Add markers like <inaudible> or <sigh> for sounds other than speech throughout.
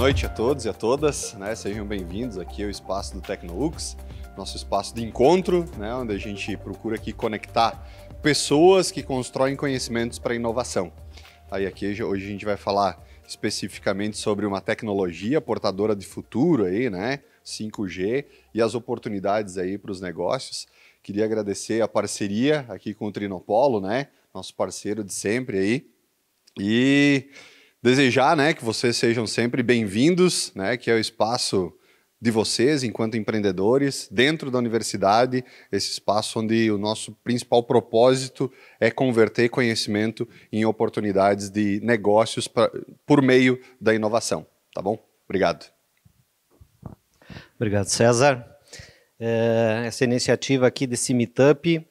noite a todos e a todas, né? Sejam bem-vindos aqui ao espaço do TecnoUX, nosso espaço de encontro, né? Onde a gente procura aqui conectar pessoas que constroem conhecimentos para inovação. Aí aqui hoje a gente vai falar especificamente sobre uma tecnologia portadora de futuro aí, né? 5G e as oportunidades aí para os negócios. Queria agradecer a parceria aqui com o Trinopolo, né? Nosso parceiro de sempre aí. E Desejar né, que vocês sejam sempre bem-vindos, né, que é o espaço de vocês enquanto empreendedores dentro da universidade, esse espaço onde o nosso principal propósito é converter conhecimento em oportunidades de negócios pra, por meio da inovação, tá bom? Obrigado. Obrigado, César. É, essa iniciativa aqui desse Meetup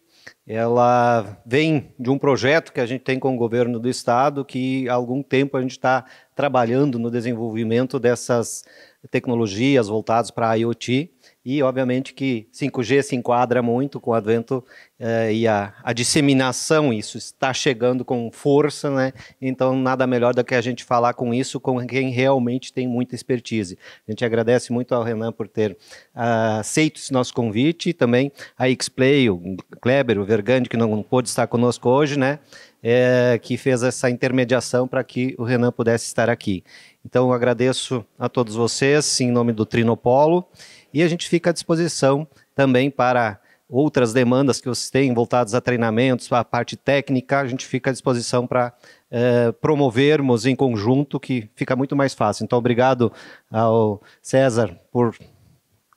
ela vem de um projeto que a gente tem com o governo do estado, que há algum tempo a gente está trabalhando no desenvolvimento dessas tecnologias voltadas para a IoT. E, obviamente, que 5G se enquadra muito com o advento eh, e a, a, disseminação, isso está chegando com força, né? Então, nada melhor do que a gente falar com isso com quem realmente tem muita expertise. A gente agradece muito ao Renan por ter uh, aceito esse nosso convite, e também a Xplay, o Kleber, o Vergande, que não pôde estar conosco hoje, né? É, que fez essa intermediação para que o Renan pudesse estar aqui. Então, agradeço a todos vocês, em nome do Trinopolo. E a gente fica à disposição também para outras demandas que vocês têm voltadas a treinamentos, a parte técnica, a gente fica à disposição para eh, promovermos em conjunto, que fica muito mais fácil. Então, obrigado ao César por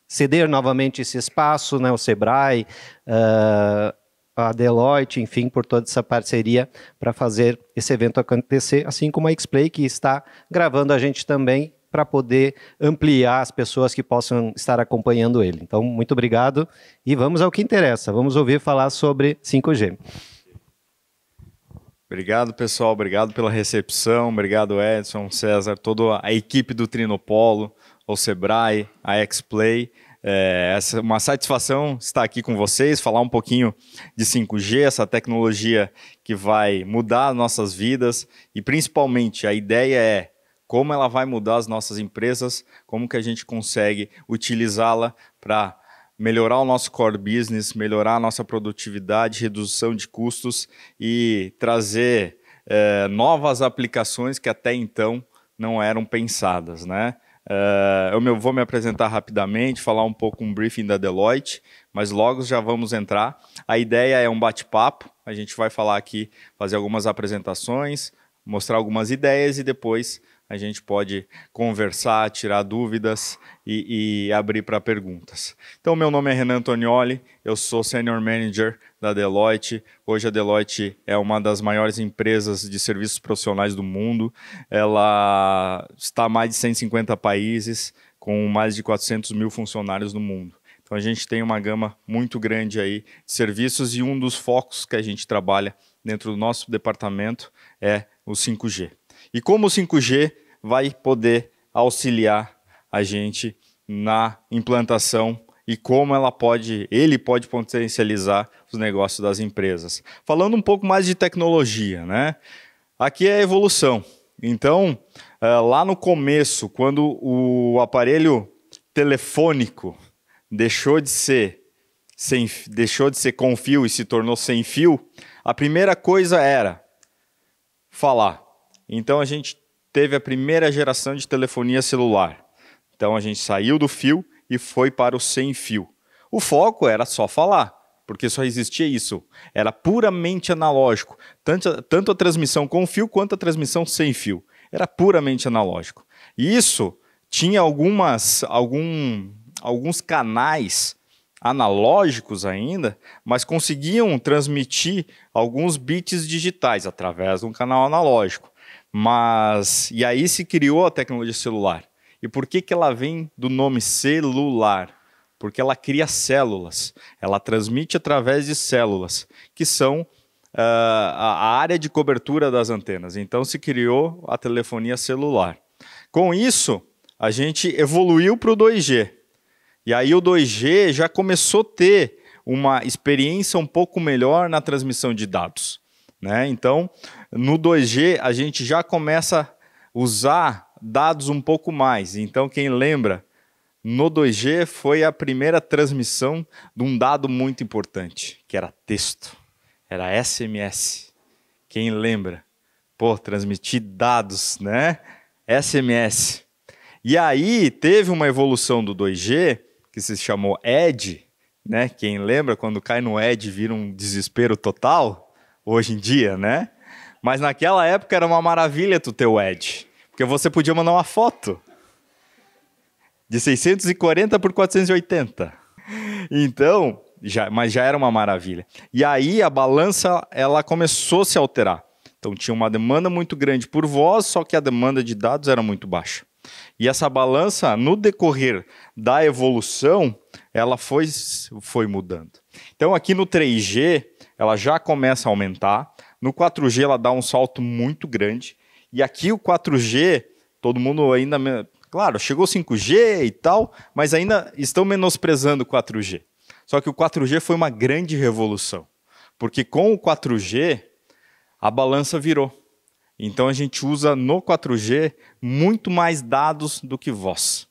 ceder novamente esse espaço, né, o Sebrae, uh, a Deloitte, enfim, por toda essa parceria para fazer esse evento acontecer, assim como a Xplay, que está gravando a gente também para poder ampliar as pessoas que possam estar acompanhando ele. Então, muito obrigado e vamos ao que interessa. Vamos ouvir falar sobre 5G. Obrigado, pessoal. Obrigado pela recepção. Obrigado, Edson, César, toda a equipe do Trinopolo, o Sebrae, a X-Play. É, é uma satisfação estar aqui com vocês, falar um pouquinho de 5G, essa tecnologia que vai mudar nossas vidas e principalmente a ideia é como ela vai mudar as nossas empresas, como que a gente consegue utilizá-la para melhorar o nosso core business, melhorar a nossa produtividade, redução de custos e trazer é, novas aplicações que até então não eram pensadas, né? Eh, eu vou me apresentar rapidamente, falar um pouco um briefing da Deloitte, mas logo já vamos entrar. A ideia é um bate-papo, a gente vai falar aqui, fazer algumas apresentações, mostrar algumas ideias e depois a gente pode conversar, tirar dúvidas e, e abrir para perguntas. Então, meu nome é Renan Antonioli, eu sou Senior Manager da Deloitte. Hoje a Deloitte é uma das maiores empresas de serviços profissionais do mundo. Ela está em mais de 150 países, com mais de 400 mil funcionários no mundo. Então a gente tem uma gama muito grande aí de serviços e um dos focos que a gente trabalha dentro do nosso departamento é o 5G. E como o 5G vai poder auxiliar a gente na implantação e como ela pode, ele pode potencializar os negócios das empresas. Falando um pouco mais de tecnologia, né? Aqui é a evolução. Então, eh, lá no começo, quando o aparelho telefônico deixou de ser sem, deixou de ser com fio e se tornou sem fio, a primeira coisa era falar. Então a gente teve a primeira geração de telefonia celular. Então a gente saiu do fio e foi para o sem fio. O foco era só falar, porque só existia isso. Era puramente analógico, tanto, tanto a transmissão com fio quanto a transmissão sem fio. Era puramente analógico. E isso tinha algumas, algum, alguns canais analógicos ainda, mas conseguiam transmitir alguns bits digitais através de um canal analógico. Mas e aí se criou a tecnologia celular. E por que que ela vem do nome celular? Porque ela cria células, ela transmite através de células, que são uh, a área de cobertura das antenas. Então se criou a telefonia celular. Com isso, a gente evoluiu para o 2G. E aí o 2G já começou a ter uma experiência um pouco melhor na transmissão de dados. Né? Então, no 2G, a gente já começa a usar dados um pouco mais. Então, quem lembra, no 2G foi a primeira transmissão de um dado muito importante, que era texto, era SMS. Quem lembra? Pô, transmitir dados, né? SMS. E aí teve uma evolução do 2G que se chamou ED, né? Quem lembra quando cai no ED vira um desespero total hoje em dia, né? Mas naquela época era uma maravilha tu ter o Edge, porque você podia mandar uma foto de 640 por 480. Então, já, mas já era uma maravilha. E aí a balança ela começou a se alterar. Então tinha uma demanda muito grande por voz, só que a demanda de dados era muito baixa. E essa balança, no decorrer da evolução, ela foi, foi mudando. Então aqui no 3G, ela já começa a aumentar, no 4G ela dá um salto muito grande. E aqui o 4G, todo mundo ainda. Claro, chegou 5G e tal, mas ainda estão menosprezando o 4G. Só que o 4G foi uma grande revolução. Porque com o 4G, a balança virou. Então a gente usa no 4G muito mais dados do que voz.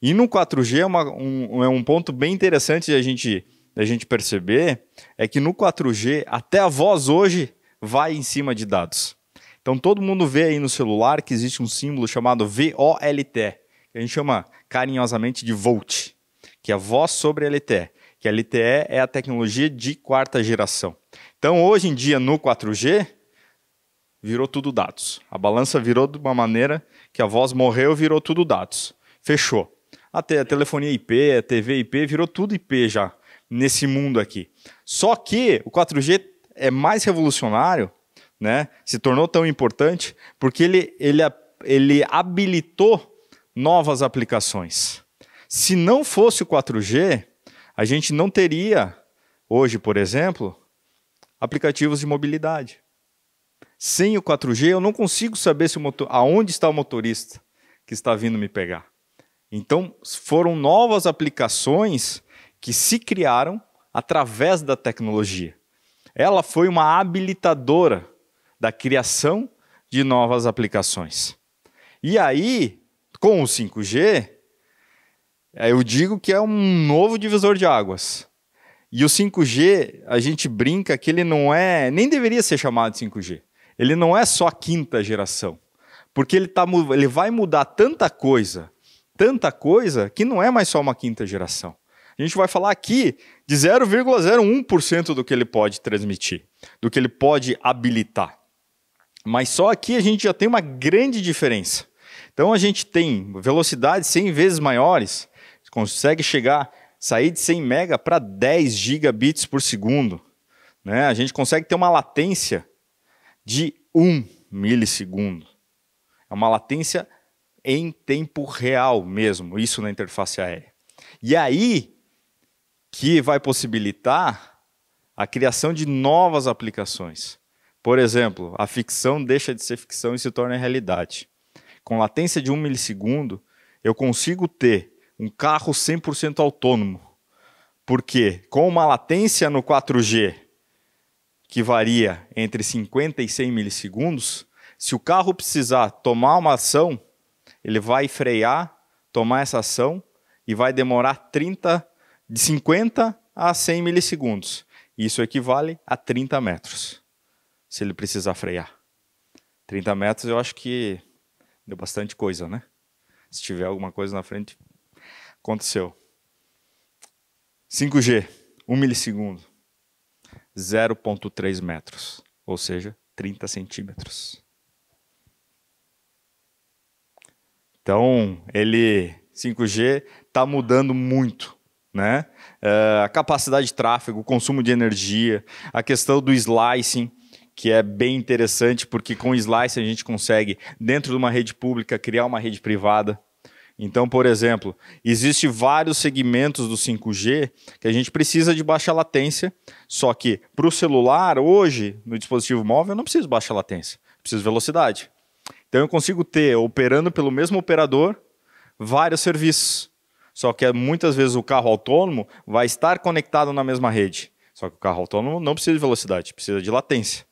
E no 4G é, uma, um, é um ponto bem interessante a gente, da gente perceber, é que no 4G, até a voz hoje vai em cima de dados. Então todo mundo vê aí no celular que existe um símbolo chamado VOLT, que a gente chama carinhosamente de Volt, que é voz sobre LTE, que LTE é a tecnologia de quarta geração. Então hoje em dia no 4G virou tudo dados. A balança virou de uma maneira que a voz morreu, virou tudo dados. Fechou. Até a telefonia IP, a TV IP, virou tudo IP já nesse mundo aqui. Só que o 4G é mais revolucionário, né? Se tornou tão importante porque ele, ele, ele habilitou novas aplicações. Se não fosse o 4G, a gente não teria hoje, por exemplo, aplicativos de mobilidade. Sem o 4G, eu não consigo saber se o motor, aonde está o motorista que está vindo me pegar. Então, foram novas aplicações que se criaram através da tecnologia. Ela foi uma habilitadora da criação de novas aplicações. E aí, com o 5G, eu digo que é um novo divisor de águas. E o 5G, a gente brinca que ele não é, nem deveria ser chamado de 5G. Ele não é só a quinta geração, porque ele, tá, ele vai mudar tanta coisa, tanta coisa, que não é mais só uma quinta geração. A gente vai falar aqui de 0,01% do que ele pode transmitir, do que ele pode habilitar. Mas só aqui a gente já tem uma grande diferença. Então a gente tem velocidades 100 vezes maiores, consegue chegar, sair de 100 mega para 10 gigabits por segundo. Né? A gente consegue ter uma latência de 1 milissegundo. É uma latência em tempo real mesmo, isso na interface aérea. E aí que vai possibilitar a criação de novas aplicações. Por exemplo, a ficção deixa de ser ficção e se torna realidade. Com latência de um milissegundo, eu consigo ter um carro 100% autônomo. Porque com uma latência no 4G que varia entre 50 e 100 milissegundos, se o carro precisar tomar uma ação, ele vai frear, tomar essa ação e vai demorar 30 de 50 a 100 milissegundos. Isso equivale a 30 metros, se ele precisar frear. 30 metros eu acho que deu bastante coisa, né? Se tiver alguma coisa na frente, aconteceu. 5G, 1 milissegundo, 0,3 metros, ou seja, 30 centímetros. Então, ele 5G está mudando muito né? Uh, a capacidade de tráfego, o consumo de energia, a questão do slicing, que é bem interessante, porque com slicing a gente consegue, dentro de uma rede pública, criar uma rede privada. Então, por exemplo, existe vários segmentos do 5G que a gente precisa de baixa latência, só que para o celular, hoje, no dispositivo móvel, eu não preciso baixa latência, preciso velocidade. Então, eu consigo ter, operando pelo mesmo operador, vários serviços. Só que é, muitas vezes o carro autônomo vai estar conectado na mesma rede. Só que o carro autônomo não precisa de velocidade, precisa de latência.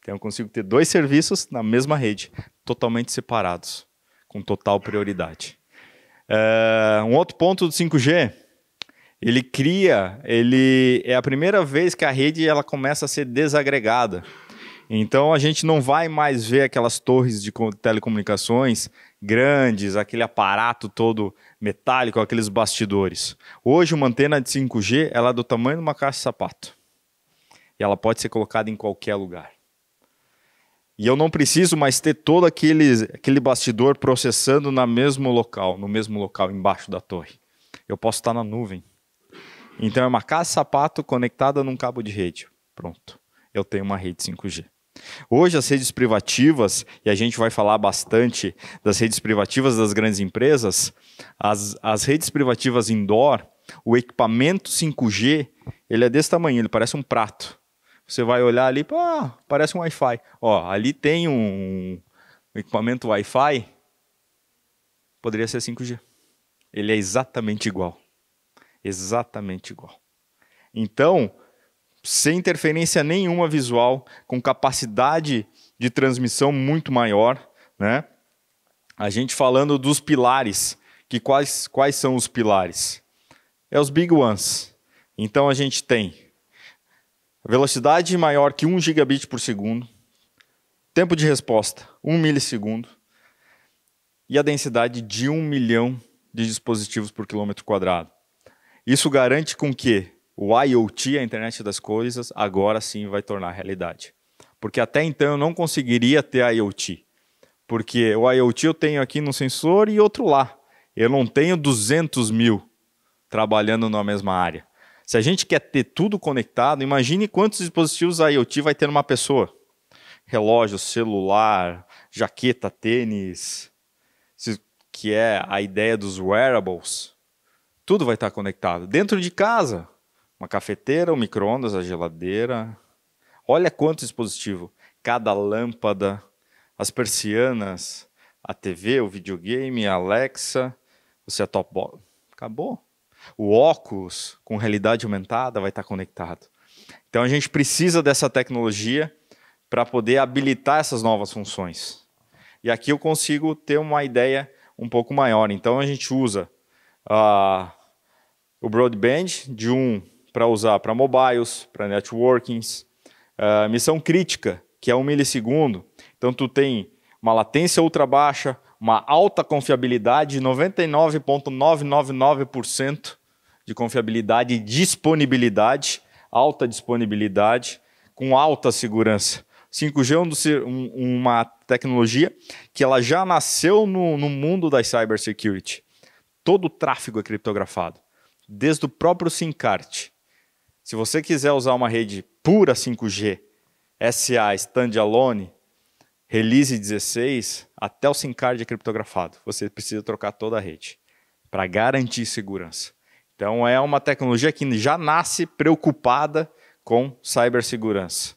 Então eu consigo ter dois serviços na mesma rede, totalmente separados, com total prioridade. É, um outro ponto do 5G, ele cria, ele é a primeira vez que a rede ela começa a ser desagregada. Então a gente não vai mais ver aquelas torres de telecomunicações grandes, aquele aparato todo metálico, aqueles bastidores. Hoje, uma antena de 5G ela é do tamanho de uma caixa de sapato. E ela pode ser colocada em qualquer lugar. E eu não preciso mais ter todo aquele, aquele bastidor processando na mesmo local, no mesmo local, embaixo da torre. Eu posso estar na nuvem. Então é uma caixa de sapato conectada num cabo de rede. Pronto. Eu tenho uma rede 5G. Hoje as redes privativas, e a gente vai falar bastante das redes privativas das grandes empresas, as, as redes privativas indoor, o equipamento 5G, ele é desse tamanho, ele parece um prato. Você vai olhar ali, ah, parece um Wi-Fi. Ó, ali tem um equipamento Wi-Fi, poderia ser 5G. Ele é exatamente igual. Exatamente igual. Então, sem interferência nenhuma visual, com capacidade de transmissão muito maior, né? A gente falando dos pilares, que quais, quais são os pilares? É os big ones. Então a gente tem velocidade maior que 1 gigabit por segundo, tempo de resposta 1 milissegundo e a densidade de 1 milhão de dispositivos por quilômetro quadrado. Isso garante com que o IoT, a internet das coisas, agora sim vai tornar realidade. Porque até então eu não conseguiria ter IoT. Porque o IoT eu tenho aqui no sensor e outro lá. Eu não tenho 200 mil trabalhando na mesma área. Se a gente quer ter tudo conectado, imagine quantos dispositivos IoT vai ter numa pessoa: relógio, celular, jaqueta, tênis, que é a ideia dos wearables. Tudo vai estar conectado. Dentro de casa, uma cafeteira, um micro-ondas, a geladeira. Olha quanto dispositivo. Cada lâmpada, as persianas, a TV, o videogame, a Alexa, o setup box. Acabou. O óculos com realidade aumentada vai estar conectado. Então a gente precisa dessa tecnologia para poder habilitar essas novas funções. E aqui eu consigo ter uma ideia um pouco maior. Então a gente usa uh, o broadband de um para usar para mobiles, para networkings. Uh, missão crítica, que é um milissegundo. Então tu tem uma latência ultra baixa, uma alta confiabilidade, 99,999% de confiabilidade e disponibilidade, alta disponibilidade, com alta segurança. 5G é um, uma tecnologia que ela já nasceu no, no mundo da cybersecurity. Todo o tráfego é criptografado, desde o próprio SIM card. Se você quiser usar uma rede pura 5G, SA standalone, release 16, até o SIM card é criptografado. Você precisa trocar toda a rede para garantir segurança. Então é uma tecnologia que já nasce preocupada com cibersegurança.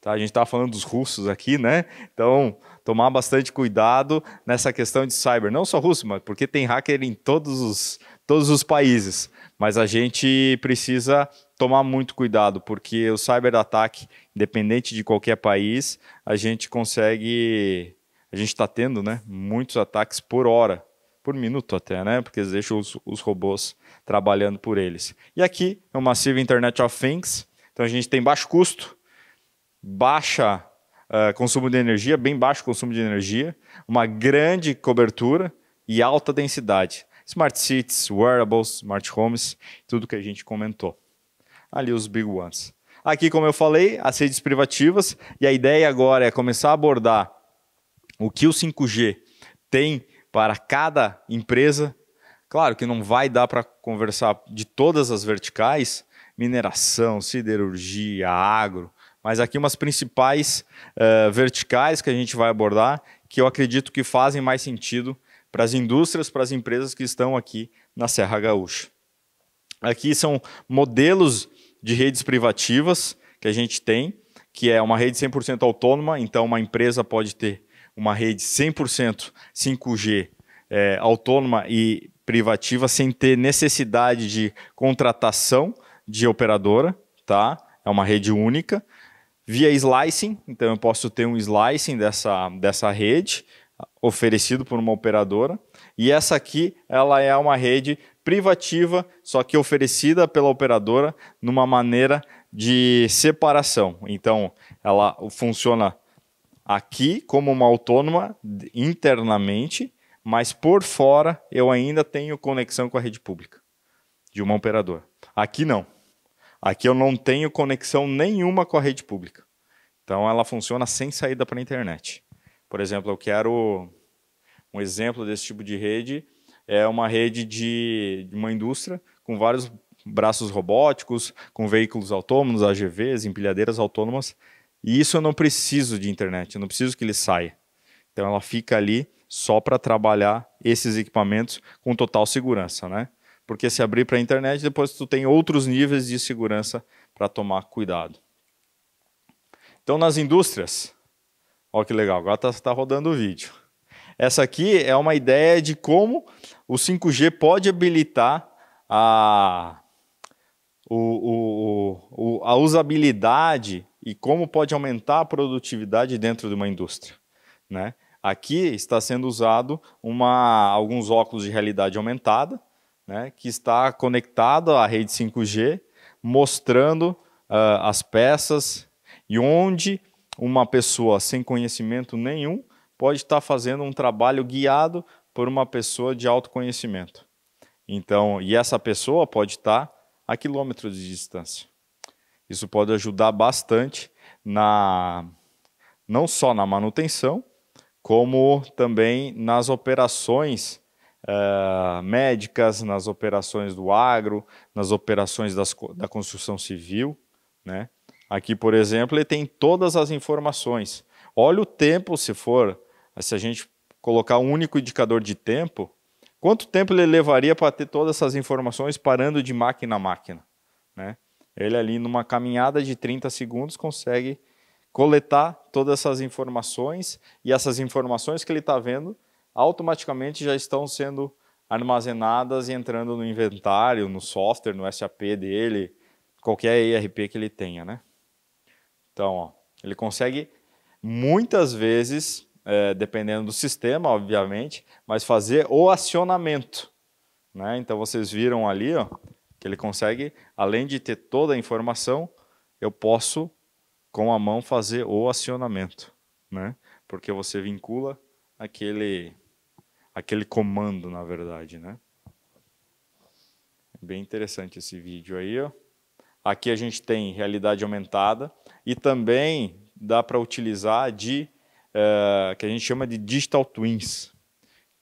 Tá, a gente estava tá falando dos russos aqui, né? Então, tomar bastante cuidado nessa questão de cyber. Não só russo, mas porque tem hacker em todos os, todos os países. Mas a gente precisa tomar muito cuidado, porque o cyberataque, independente de qualquer país, a gente consegue. A gente está tendo né, muitos ataques por hora, por minuto até, né? Porque eles deixam os, os robôs trabalhando por eles. E aqui é o Massive Internet of Things. Então a gente tem baixo custo, baixa uh, consumo de energia, bem baixo consumo de energia, uma grande cobertura e alta densidade. Smart cities, wearables, smart homes, tudo que a gente comentou ali os big ones. Aqui, como eu falei, as redes privativas, e a ideia agora é começar a abordar o que o 5G tem para cada empresa. Claro que não vai dar para conversar de todas as verticais, mineração, siderurgia, agro, mas aqui umas principais uh, verticais que a gente vai abordar, que eu acredito que fazem mais sentido para as indústrias, para as empresas que estão aqui na Serra Gaúcha. Aqui são modelos de redes privativas que a gente tem, que é uma rede 100% autônoma, então uma empresa pode ter uma rede 100% 5G é, autônoma e privativa sem ter necessidade de contratação de operadora, tá? É uma rede única. Via slicing, então eu posso ter um slicing dessa, dessa rede oferecido por uma operadora. E essa aqui, ela é uma rede privativa, só que oferecida pela operadora numa maneira de separação. Então, ela funciona aqui como uma autônoma internamente, mas por fora eu ainda tenho conexão com a rede pública de uma operadora. Aqui não. Aqui eu não tenho conexão nenhuma com a rede pública. Então ela funciona sem saída para a internet. Por exemplo, eu quero um exemplo desse tipo de rede é uma rede de, de uma indústria com vários braços robóticos, com veículos autônomos, AGVs, empilhadeiras autônomas. E isso eu não preciso de internet, eu não preciso que ele saia. Então ela fica ali só para trabalhar esses equipamentos com total segurança, né? Porque se abrir para a internet, depois tu tem outros níveis de segurança para tomar cuidado. Então nas indústrias, olha que legal, agora está tá rodando o vídeo. Essa aqui é uma ideia de como o 5G pode habilitar a, o, o, a usabilidade e como pode aumentar a produtividade dentro de uma indústria. Né? Aqui está sendo usado uma, alguns óculos de realidade aumentada, né, que está conectado à rede 5G, mostrando uh, as peças e onde uma pessoa sem conhecimento nenhum pode estar fazendo um trabalho guiado por uma pessoa de autoconhecimento. Então, e essa pessoa pode estar a quilômetros de distância. Isso pode ajudar bastante na não só na manutenção, como também nas operações uh, médicas, nas operações do agro, nas operações das, da construção civil. Né? Aqui, por exemplo, ele tem todas as informações. Olha o tempo, se for, se a gente colocar um único indicador de tempo, quanto tempo ele levaria para ter todas essas informações parando de máquina a máquina? Né? Ele ali numa caminhada de 30 segundos consegue coletar todas essas informações e essas informações que ele está vendo automaticamente já estão sendo armazenadas e entrando no inventário, no software, no SAP dele, qualquer ERP que ele tenha, né? Então, ó, ele consegue muitas vezes é, dependendo do sistema, obviamente, mas fazer o acionamento. Né? Então vocês viram ali ó, que ele consegue, além de ter toda a informação, eu posso com a mão fazer o acionamento, né? porque você vincula aquele, aquele comando, na verdade. Né? Bem interessante esse vídeo aí. Ó. Aqui a gente tem realidade aumentada e também dá para utilizar de é, que a gente chama de digital twins,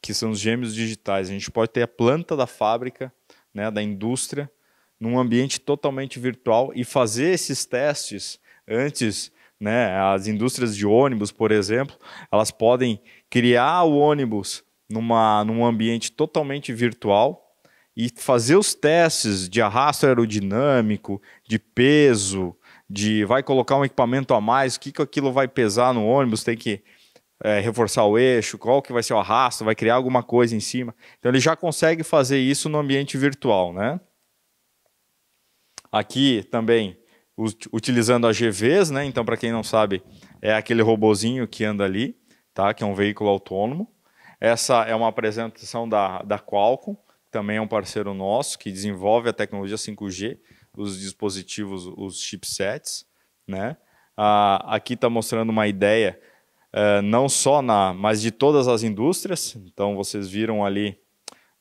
que são os gêmeos digitais. A gente pode ter a planta da fábrica, né, da indústria, num ambiente totalmente virtual e fazer esses testes antes. Né, as indústrias de ônibus, por exemplo, elas podem criar o ônibus numa, num ambiente totalmente virtual e fazer os testes de arrasto aerodinâmico, de peso, de vai colocar um equipamento a mais, o que, que aquilo vai pesar no ônibus, tem que é, reforçar o eixo, qual que vai ser o arrasto, vai criar alguma coisa em cima. Então ele já consegue fazer isso no ambiente virtual, né? Aqui também utilizando a GVs, né? Então para quem não sabe é aquele robozinho que anda ali, tá? Que é um veículo autônomo. Essa é uma apresentação da, da Qualcomm, também é um parceiro nosso que desenvolve a tecnologia 5G os dispositivos, os chipsets, né? Ah, aqui está mostrando uma ideia, uh, não só na, mas de todas as indústrias. Então, vocês viram ali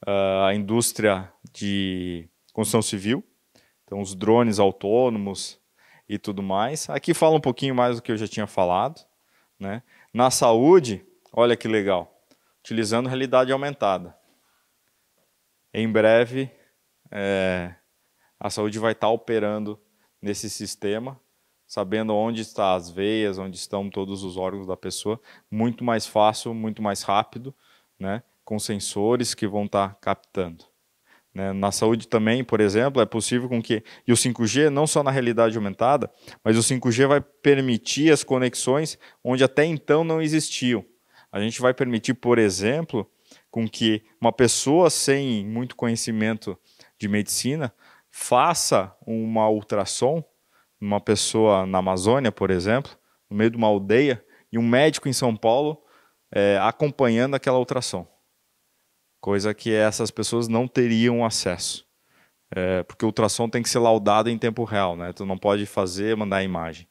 uh, a indústria de construção civil, então os drones autônomos e tudo mais. Aqui fala um pouquinho mais do que eu já tinha falado, né? Na saúde, olha que legal, utilizando realidade aumentada. Em breve, é, a saúde vai estar operando nesse sistema, sabendo onde estão as veias, onde estão todos os órgãos da pessoa, muito mais fácil, muito mais rápido, né? com sensores que vão estar captando. Né? Na saúde também, por exemplo, é possível com que. E o 5G, não só na realidade aumentada, mas o 5G vai permitir as conexões onde até então não existiam. A gente vai permitir, por exemplo, com que uma pessoa sem muito conhecimento de medicina faça uma ultrassom numa pessoa na Amazônia, por exemplo, no meio de uma aldeia, e um médico em São Paulo é, acompanhando aquela ultrassom. Coisa que essas pessoas não teriam acesso. É, porque o ultrassom tem que ser laudado em tempo real, né? Tu não pode fazer, mandar imagem.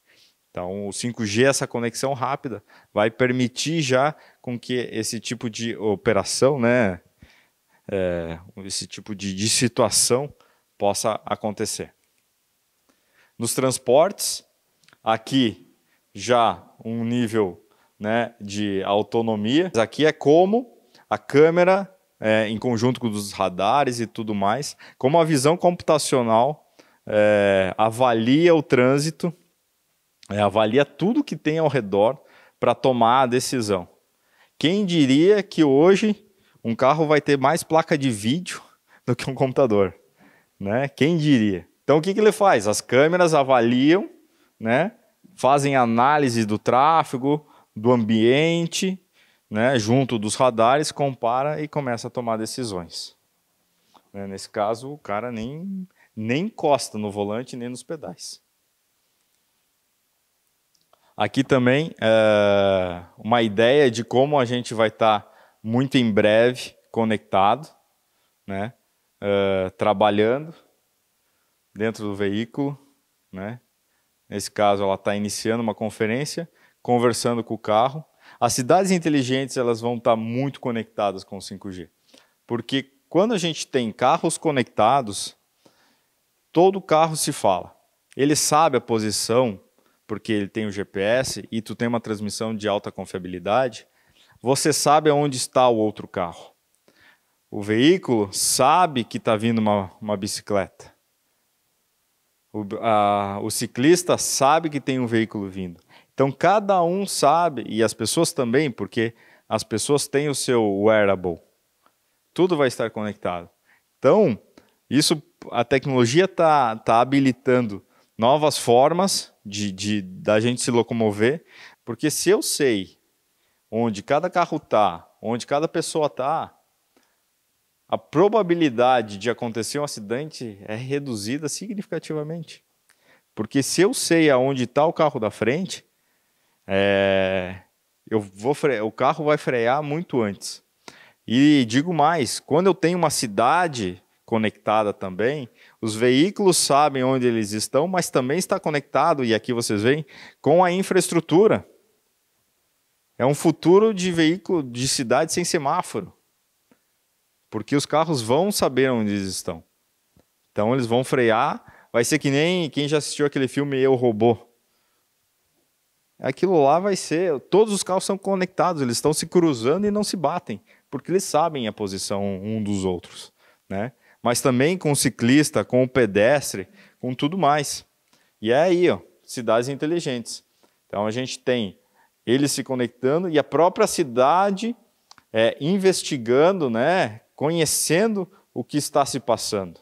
Então, o 5G, essa conexão rápida, vai permitir já com que esse tipo de operação, né? É, esse tipo de, de situação possa acontecer. Nos transportes, aqui já um nível né, de autonomia. Aqui é como a câmera, é, em conjunto com os radares e tudo mais, como a visão computacional é, avalia o trânsito, é, avalia tudo que tem ao redor para tomar a decisão. Quem diria que hoje um carro vai ter mais placa de vídeo <laughs> do que um computador? né? Quem diria? Então o que, que ele faz? As câmeras avaliam, né? Fazem análise do tráfego, do ambiente, né? Junto dos radares, compara e começa a tomar decisões. Né? Nesse caso, o cara nem nem encosta no volante nem nos pedais. Aqui também é, uma ideia de como a gente vai estar tá muito em breve conectado, né? uh, trabalhando dentro do veículo, né? Nesse caso, ela está iniciando uma conferência, conversando com o carro. As cidades inteligentes elas vão estar tá muito conectadas com o 5G, porque quando a gente tem carros conectados, todo carro se fala. Ele sabe a posição, porque ele tem o GPS e tu tem uma transmissão de alta confiabilidade. Você sabe aonde está o outro carro. O veículo sabe que está vindo uma, uma bicicleta. O, a, o ciclista sabe que tem um veículo vindo. Então cada um sabe, e as pessoas também, porque as pessoas têm o seu wearable. Tudo vai estar conectado. Então, isso a tecnologia está tá habilitando novas formas de, de, da gente se locomover, porque se eu sei onde cada carro está, onde cada pessoa está, a probabilidade de acontecer um acidente é reduzida significativamente. Porque se eu sei aonde está o carro da frente, é, eu vou o carro vai frear muito antes. E digo mais, quando eu tenho uma cidade conectada também, os veículos sabem onde eles estão, mas também está conectado, e aqui vocês veem, com a infraestrutura. É um futuro de veículo de cidade sem semáforo porque os carros vão saber onde eles estão. Então eles vão frear, vai ser que nem quem já assistiu aquele filme Eu Robô. Aquilo lá vai ser, todos os carros são conectados, eles estão se cruzando e não se batem, porque eles sabem a posição um dos outros, né? Mas também com o ciclista, com o pedestre, com tudo mais. E é aí, ó, cidades inteligentes. Então a gente tem eles se conectando e a própria cidade é, investigando, né, conhecendo o que está se passando.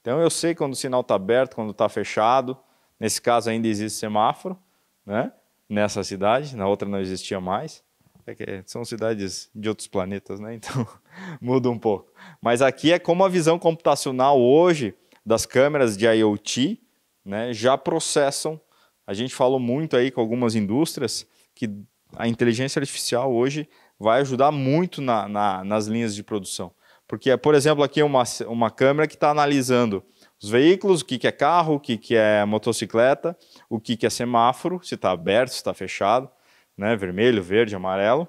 Então eu sei quando o sinal está aberto, quando está fechado. Nesse caso ainda existe semáforo, né? Nessa cidade, na outra não existia mais. É são cidades de outros planetas, né? Então <laughs> muda um pouco. Mas aqui é como a visão computacional hoje das câmeras de IoT, né? Já processam. A gente falou muito aí com algumas indústrias que a inteligência artificial hoje vai ajudar muito na, na, nas linhas de produção. Porque, por exemplo, aqui uma, uma câmera que está analisando os veículos, o que, que é carro, o que, que é motocicleta, o que, que é semáforo, se está aberto, se está fechado, né? vermelho, verde, amarelo.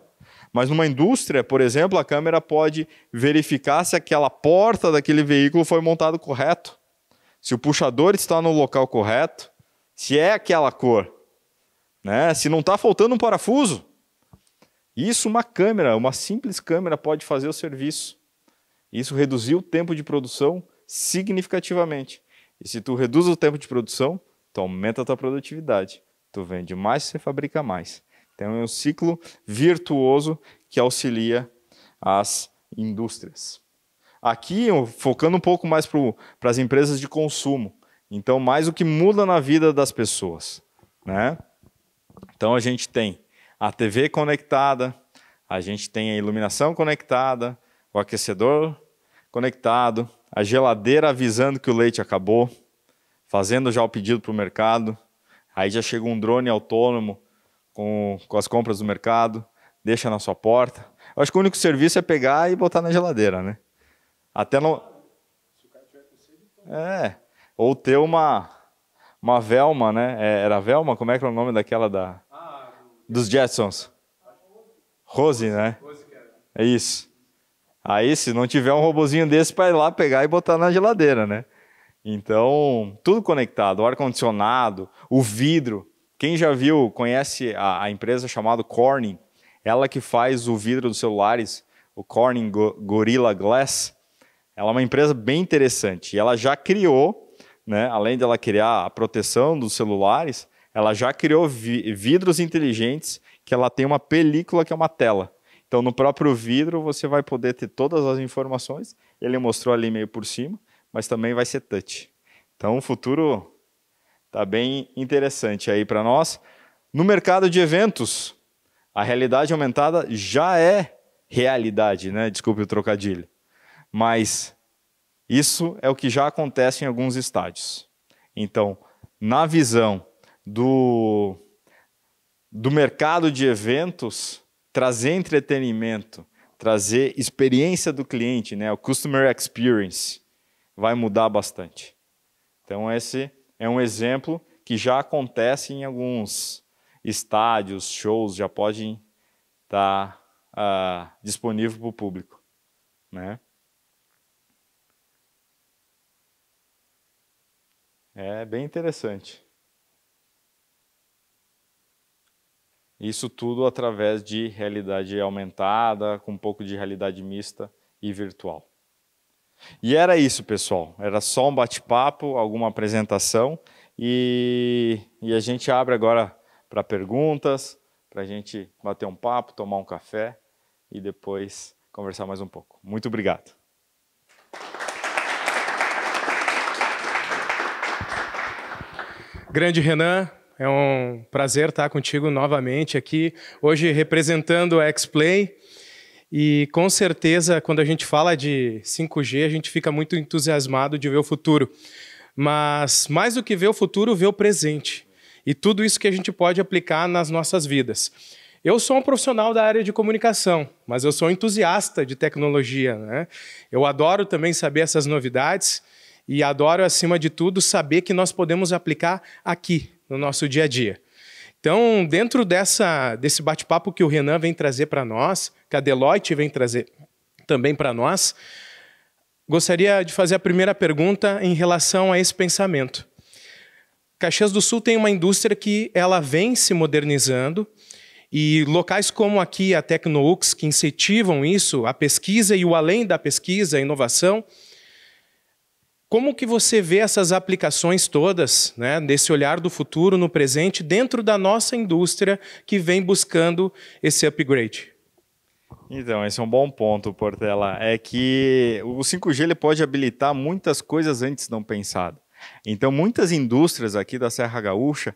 Mas numa indústria, por exemplo, a câmera pode verificar se aquela porta daquele veículo foi montada correto, se o puxador está no local correto, se é aquela cor, né? se não está faltando um parafuso. Isso uma câmera, uma simples câmera pode fazer o serviço. Isso reduziu o tempo de produção significativamente. E se tu reduz o tempo de produção, tu aumenta a tua produtividade. Tu vende mais, você fabrica mais. Então é um ciclo virtuoso que auxilia as indústrias. Aqui, focando um pouco mais para as empresas de consumo. Então, mais o que muda na vida das pessoas. Né? Então, a gente tem a TV conectada, a gente tem a iluminação conectada, o aquecedor conectado, a geladeira avisando que o leite acabou, fazendo já o pedido para o mercado. Aí já chega um drone autônomo com, com as compras do mercado, deixa na sua porta. Eu acho que o único serviço é pegar e botar na geladeira, né? Até não. É. Ou ter uma. Uma Velma, né? É, era Velma? Como é que era o nome daquela da. Ah, dos Jetsons. Rose, né? É isso. Aí, se não tiver um robozinho desse para ir lá pegar e botar na geladeira, né? Então, tudo conectado, o ar-condicionado, o vidro. Quem já viu, conhece a, a, empresa chamada Corning, ela que faz o vidro dos celulares, o Corning Go Gorilla Glass. Ela é uma empresa bem interessante. Ela já criou, né, além de ela criar a proteção dos celulares, ela já criou vi vidros inteligentes que ela tem uma película que é uma tela. Então, no próprio vidro, você vai poder ter todas as informações. Ele mostrou ali meio por cima, mas também vai ser touch. Então, o futuro está bem interessante aí para nós. No mercado de eventos, a realidade aumentada já é realidade, né? Desculpe o trocadilho. Mas isso é o que já acontece em alguns estádios. Então, na visão do, do mercado de eventos, trazer entretenimento, trazer experiência do cliente, né? O customer experience vai mudar bastante. Então esse é um exemplo que já acontece em alguns estádios, shows, já podem estar tá, uh, disponível para o público, né? É bem interessante. Isso tudo através de realidade aumentada, com um pouco de realidade mista e virtual. E era isso, pessoal. Era só um bate-papo, alguma apresentação. E, e a gente abre agora para perguntas, para a gente bater um papo, tomar um café e depois conversar mais um pouco. Muito obrigado. Grande Renan, é um prazer estar contigo novamente aqui, hoje representando a X-Play. E com certeza, quando a gente fala de 5G, a gente fica muito entusiasmado de ver o futuro. Mas mais do que ver o futuro, ver o presente. E tudo isso que a gente pode aplicar nas nossas vidas. Eu sou um profissional da área de comunicação, mas eu sou entusiasta de tecnologia. Né? Eu adoro também saber essas novidades e adoro, acima de tudo, saber que nós podemos aplicar aqui, no nosso dia a dia. Então, dentro dessa, desse bate-papo que o Renan vem trazer para nós, que a Deloitte vem trazer também para nós, gostaria de fazer a primeira pergunta em relação a esse pensamento. Caxias do Sul tem uma indústria que ela vem se modernizando e locais como aqui a Tecnoux que incentivam isso, a pesquisa e o além da pesquisa, a inovação, como que você vê essas aplicações todas, né, desse olhar do futuro no presente, dentro da nossa indústria que vem buscando esse upgrade? Então, esse é um bom ponto, Portela. É que o 5G ele pode habilitar muitas coisas antes não pensadas. Então, muitas indústrias aqui da Serra Gaúcha,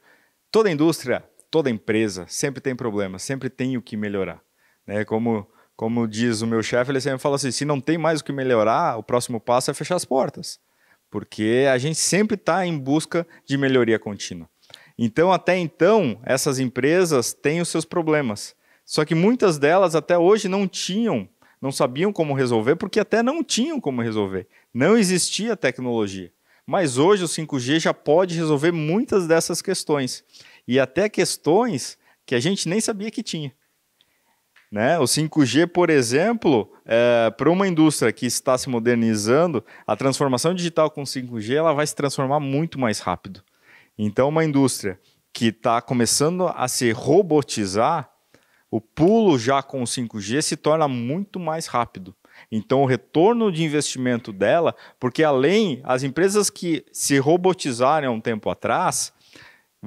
toda indústria, toda empresa, sempre tem problema, sempre tem o que melhorar. Né? Como como diz o meu chefe, ele sempre fala assim: se não tem mais o que melhorar, o próximo passo é fechar as portas porque a gente sempre está em busca de melhoria contínua. Então, até então, essas empresas têm os seus problemas. Só que muitas delas até hoje não tinham, não sabiam como resolver, porque até não tinham como resolver. Não existia tecnologia. Mas hoje o 5G já pode resolver muitas dessas questões. E até questões que a gente nem sabia que tinha. Né? O 5G, por exemplo, é, para uma indústria que está se modernizando, a transformação digital com 5G ela vai se transformar muito mais rápido. Então, uma indústria que está começando a se robotizar, o pulo já com o 5G se torna muito mais rápido. Então, o retorno de investimento dela, porque além as empresas que se robotizaram há um tempo atrás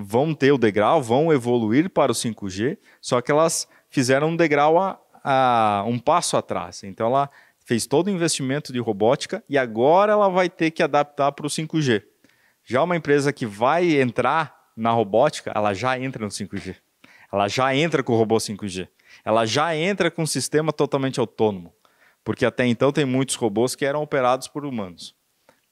vão ter o degrau, vão evoluir para o 5G, só que elas fizeram um degrau a, a, um passo atrás. Então ela fez todo o investimento de robótica e agora ela vai ter que adaptar para o 5G. Já uma empresa que vai entrar na robótica, ela já entra no 5G. Ela já entra com o robô 5G. Ela já entra com um sistema totalmente autônomo. Porque até então tem muitos robôs que eram operados por humanos.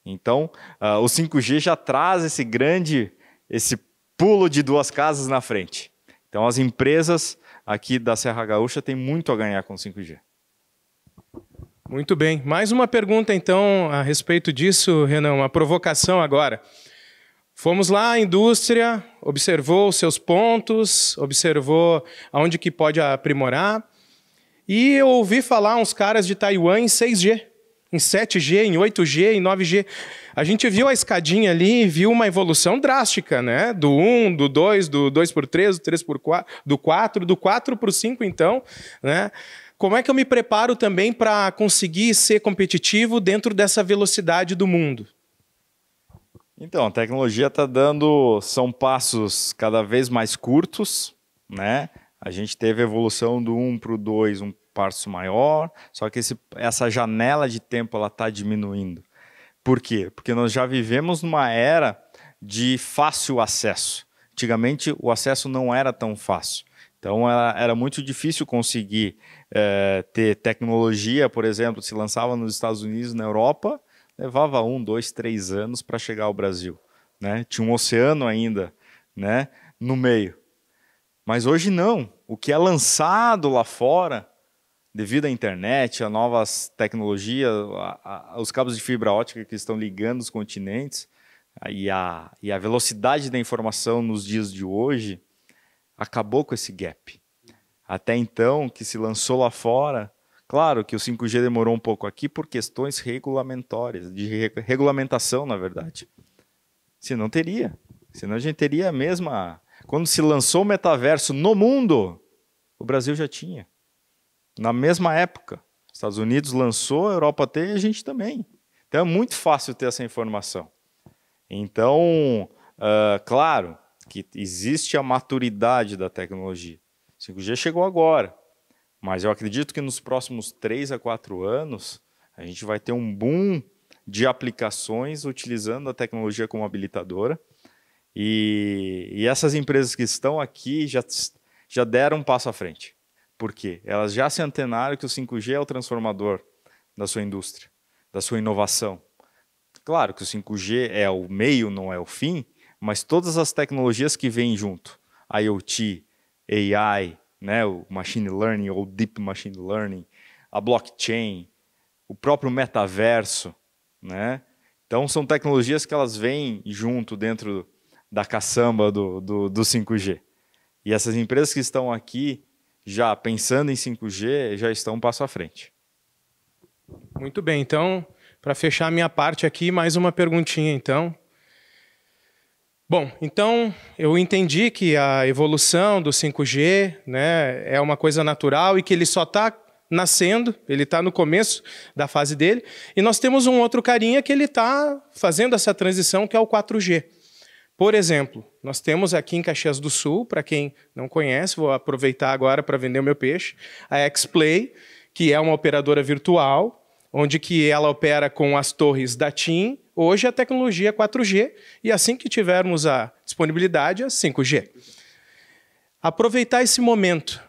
Então, uh, o 5G já traz esse grande, esse pulo de duas casas na frente. Então, as empresas aqui da Serra Gaúcha tem muito a ganhar com 5G. Muito bem. Mais uma pergunta, então, a respeito disso, Renan, uma provocação agora. Fomos lá, a indústria observou os seus pontos, observou aonde que pode aprimorar, e eu ouvi falar uns caras de Taiwan em 6G em 7G, em 8G, em 9G. A gente viu a escadinha ali e viu uma evolução drástica, né? Do 1, do 2, do 2 por 3, do 3 por 4, do 4, do 4 para o 5, então, né? Como é que eu me preparo também para conseguir ser competitivo dentro dessa velocidade do mundo? Então, a tecnologia está dando, são passos cada vez mais curtos, né? A gente teve a evolução do 1 para o 2, um maior, só que esse, essa janela de tempo ela está diminuindo. Por quê? Porque nós já vivemos numa era de fácil acesso. Antigamente o acesso não era tão fácil. Então era, muito difícil conseguir é, ter tecnologia, por exemplo, se lançava nos Estados Unidos, na Europa, levava um, dois, três anos para chegar ao Brasil. Né? Tinha um oceano ainda né, no meio. Mas hoje não. O que é lançado lá fora devido à internet, a novas tecnologias, os cabos de fibra ótica que estão ligando os continentes ah, e a, e a velocidade da informação nos dias de hoje, acabou com esse gap. Até então, que se lançou lá fora, claro que o 5G demorou um pouco aqui por questões regulamentórias, de re regulamentação, na verdade. Se não teria. Senão a gente teria a mesma. Quando se lançou o metaverso no mundo, o Brasil já tinha. Na mesma época, Estados Unidos lançou, a Europa tem e a gente também. Então é muito fácil ter essa informação. Então, uh, claro que existe a maturidade da tecnologia. 5G chegou agora, mas eu acredito que nos próximos 3 a 4 anos a gente vai ter um boom de aplicações utilizando a tecnologia como habilitadora. E, e essas empresas que estão aqui já, já deram um passo à frente. Por quê? Elas já se antenaram que o 5G é o transformador da sua indústria, da sua inovação. Claro que o 5G é o meio, não é o fim, mas todas as tecnologias que vêm junto, IoT, AI, né, o machine learning ou deep machine learning, a blockchain, o próprio metaverso, né? Então são tecnologias que elas vêm junto dentro da caçamba do, do, do 5G. E essas empresas que estão aqui já pensando em 5G, já estão um passo à frente. Muito bem, então, para fechar a minha parte aqui, mais uma perguntinha, então. Bom, então eu entendi que a evolução do 5G né, é uma coisa natural e que ele só está nascendo, ele está no começo da fase dele, e nós temos um outro carinha que ele está fazendo essa transição, que é o 4G. Por exemplo, nós temos aqui em Caxias do Sul, para quem não conhece, vou aproveitar agora para vender o meu peixe, a Xplay, que é uma operadora virtual, onde que ela opera com as torres da TIM, hoje a tecnologia 4G, e assim que tivermos a disponibilidade, a 5G. Aproveitar esse momento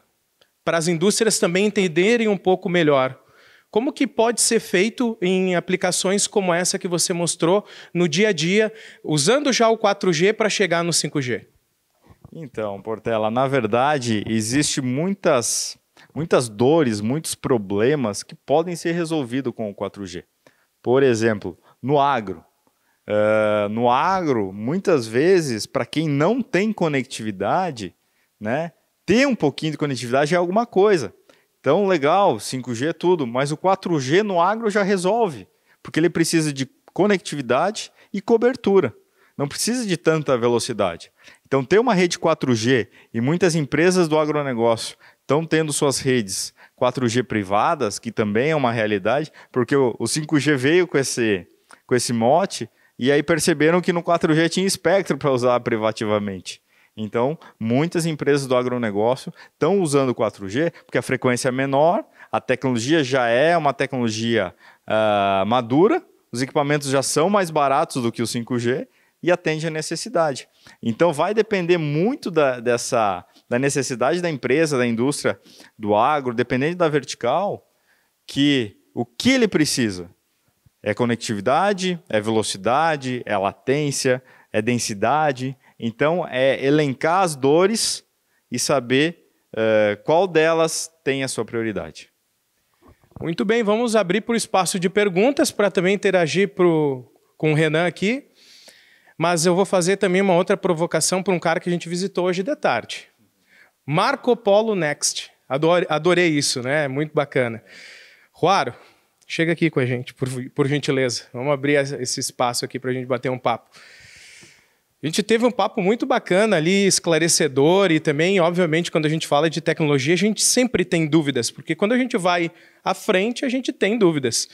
para as indústrias também entenderem um pouco melhor como que pode ser feito em aplicações como essa que você mostrou no dia a dia, usando já o 4G para chegar no 5G? Então, Portela, na verdade, existe muitas muitas dores, muitos problemas que podem ser resolvidos com o 4G. Por exemplo, no agro. Uh, no agro, muitas vezes, para quem não tem conectividade, né, ter um pouquinho de conectividade é alguma coisa. Então, legal, 5G é tudo, mas o 4G no agro já resolve, porque ele precisa de conectividade e cobertura. Não precisa de tanta velocidade. Então, ter uma rede 4G e muitas empresas do agronegócio estão tendo suas redes 4G privadas, que também é uma realidade, porque o, o 5G veio com esse, com esse mote e aí perceberam que no 4G tinha espectro para usar privativamente. Então, muitas empresas do agronegócio estão usando 4G porque a frequência é menor, a tecnologia já é uma tecnologia uh, madura, os equipamentos já são mais baratos do que o 5G e atende a necessidade. Então, vai depender muito da, dessa, da necessidade da empresa, da indústria, do agro, dependendo da vertical, que o que ele precisa é conectividade, é velocidade, é latência, é densidade. Então, é elencar as dores e saber uh, qual delas tem a sua prioridade. Muito bem, vamos abrir para o espaço de perguntas para também interagir pro, com o Renan aqui. Mas eu vou fazer também uma outra provocação para um cara que a gente visitou hoje de tarde. Marco Polo Next. Adore, adorei isso, né? Muito bacana. Juaro, chega aqui com a gente, por, por gentileza. Vamos abrir esse espaço aqui para a gente bater um papo. A gente teve um papo muito bacana ali, esclarecedor, e também, obviamente, quando a gente fala de tecnologia, a gente sempre tem dúvidas, porque quando a gente vai à frente, a gente tem dúvidas.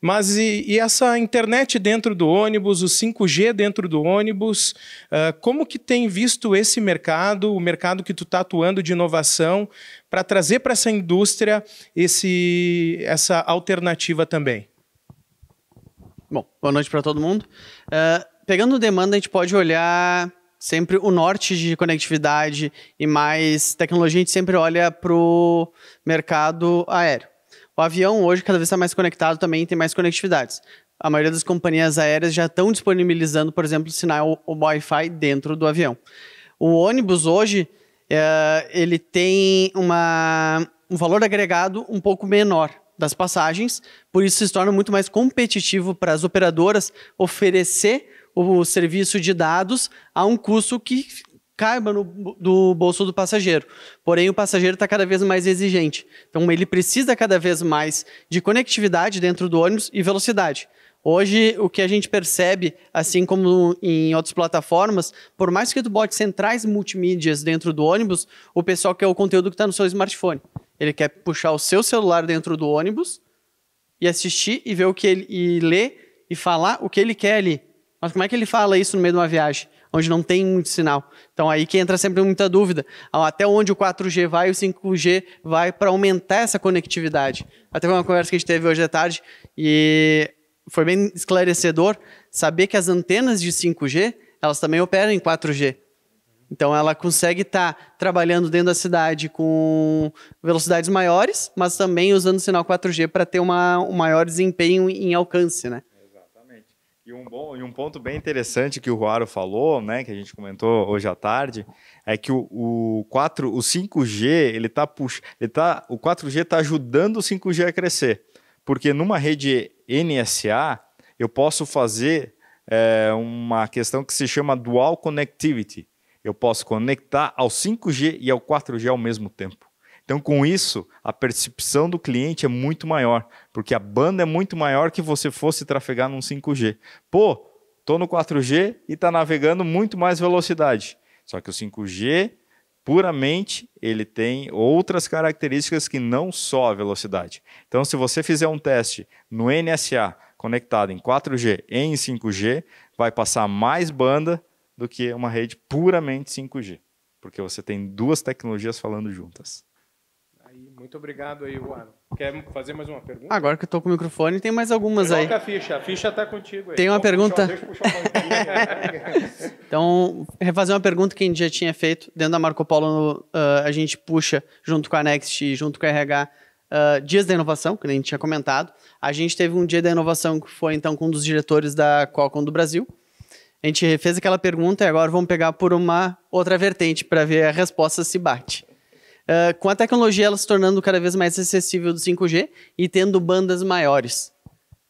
Mas e, e essa internet dentro do ônibus, o 5G dentro do ônibus, uh, como que tem visto esse mercado, o mercado que tu está atuando de inovação, para trazer para essa indústria esse, essa alternativa também? Bom, boa noite para todo mundo. Uh, pegando demanda, a gente pode olhar sempre o norte de conectividade e mais tecnologia, a gente sempre olha para o mercado aéreo. O avião hoje cada vez está mais conectado também tem mais conectividades. A maioria das companhias aéreas já estão disponibilizando, por exemplo, sinal Wi-Fi dentro do avião. O ônibus hoje é, ele tem uma, um valor agregado um pouco menor das passagens, por isso se torna muito mais competitivo para as operadoras oferecer o serviço de dados a um custo que caiba no do bolso do passageiro. Porém, o passageiro está cada vez mais exigente. Então, ele precisa cada vez mais de conectividade dentro do ônibus e velocidade. Hoje, o que a gente percebe, assim como em outras plataformas, por mais que tu bote centrais multimídias dentro do ônibus, o pessoal quer o conteúdo que está no seu smartphone. Ele quer puxar o seu celular dentro do ônibus e assistir e ver o que ele e ler e falar o que ele quer ali. Mas como é que ele fala isso no meio de uma viagem, onde não tem muito sinal? Então aí que entra sempre muita dúvida. Até onde o 4G vai e o 5G vai para aumentar essa conectividade. Até foi uma conversa que a gente teve hoje à tarde e foi bem esclarecedor saber que as antenas de 5G, elas também operam em 4G. Então ela consegue estar tá trabalhando dentro da cidade com velocidades maiores, mas também usando o sinal 4G para ter uma, um maior desempenho em alcance, né? E um, bom, e um ponto bem interessante que o Ruaro falou, né, que a gente comentou hoje à tarde, é que o, o 4, o 5G, ele tá puxa, ele tá, o 4G está ajudando o 5G a crescer, porque numa rede NSA eu posso fazer é, uma questão que se chama dual connectivity. Eu posso conectar ao 5G e ao 4G ao mesmo tempo. Então, com isso, a percepção do cliente é muito maior, porque a banda é muito maior que você fosse trafegar num 5G. Pô, tô no 4G e tá navegando muito mais velocidade. Só que o 5G, puramente, ele tem outras características que não só a velocidade. Então, se você fizer um teste no NSA conectado em 4G e em 5G, vai passar mais banda do que uma rede puramente 5G, porque você tem duas tecnologias falando juntas. Muito obrigado aí, Juan. Quer fazer mais uma pergunta? Agora que eu estou com o microfone, tem mais algumas aí. Coloca a ficha, a ficha está contigo aí. Tem uma Vamos pergunta. Puxar, <laughs> então, refazer uma pergunta que a gente já tinha feito. Dentro da Marco Polo, uh, a gente puxa, junto com a Next, junto com a RH, uh, ah, dias da inovação, que a gente tinha comentado. A gente teve um dia da inovação que foi, então, com um dos diretores da Qualcomm do Brasil. A gente fez aquela pergunta e agora vamos pegar por uma outra vertente para ver a resposta se bate. Ah, com a tecnologia ela se tornando cada vez mais acessível do 5G e tendo bandas maiores.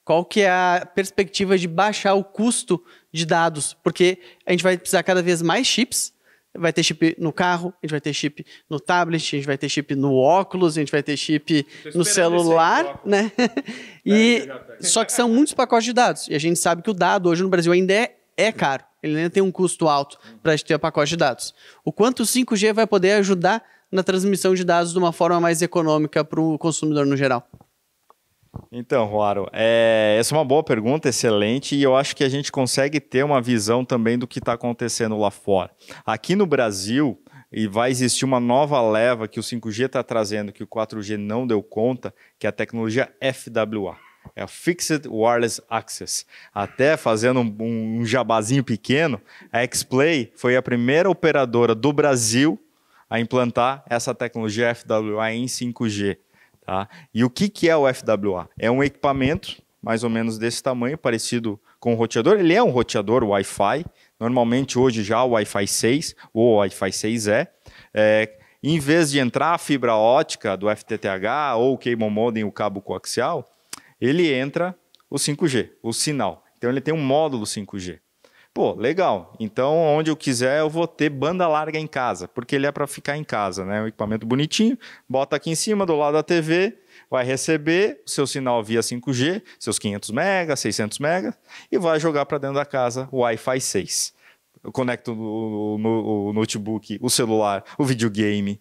Qual que é a perspectiva de baixar o custo de dados? Porque a gente vai precisar cada vez mais chips, vai ter chip no carro, a gente vai ter chip no tablet, a gente vai ter chip no óculos, a gente vai ter chip no celular, né? <laughs> e é, só que são muitos pacotes de dados e a gente sabe que o dado hoje no Brasil ainda é, é caro, ele ainda tem um custo alto para ter pacote de dados. O quanto o 5G vai poder ajudar na transmissão de dados de uma forma mais econômica para o consumidor no geral? Então, Ruaro, é, essa é uma boa pergunta, excelente, e eu acho que a gente consegue ter uma visão também do que está acontecendo lá fora. Aqui no Brasil, e vai existir uma nova leva que o 5G está trazendo, que o 4G não deu conta, que é a tecnologia FWA. É a Fixed Wireless Access. Até fazendo um, um jabazinho pequeno, a X-Play foi a primeira operadora do Brasil a implantar essa tecnologia FWA em 5G. Tá? E o que, que é o FWA? É um equipamento mais ou menos desse tamanho, parecido com o roteador. Ele é um roteador Wi-Fi, normalmente hoje já o Wi-Fi 6 ou Wi-Fi 6E. É. é, em vez de entrar a fibra ótica do FTTH ou o cable modem, o cabo coaxial, ele entra o 5G, o sinal. Então ele tem um módulo 5G. Pô, legal. Então, onde eu quiser, eu vou ter banda larga em casa, porque ele é para ficar em casa, né? O equipamento bonitinho, bota aqui em cima, do lado da TV, vai receber o seu sinal via 5G, seus 500 mega, 600 mega, e vai jogar para dentro da casa o Wi-Fi 6. Eu conecto o, o, o notebook, o celular, o videogame.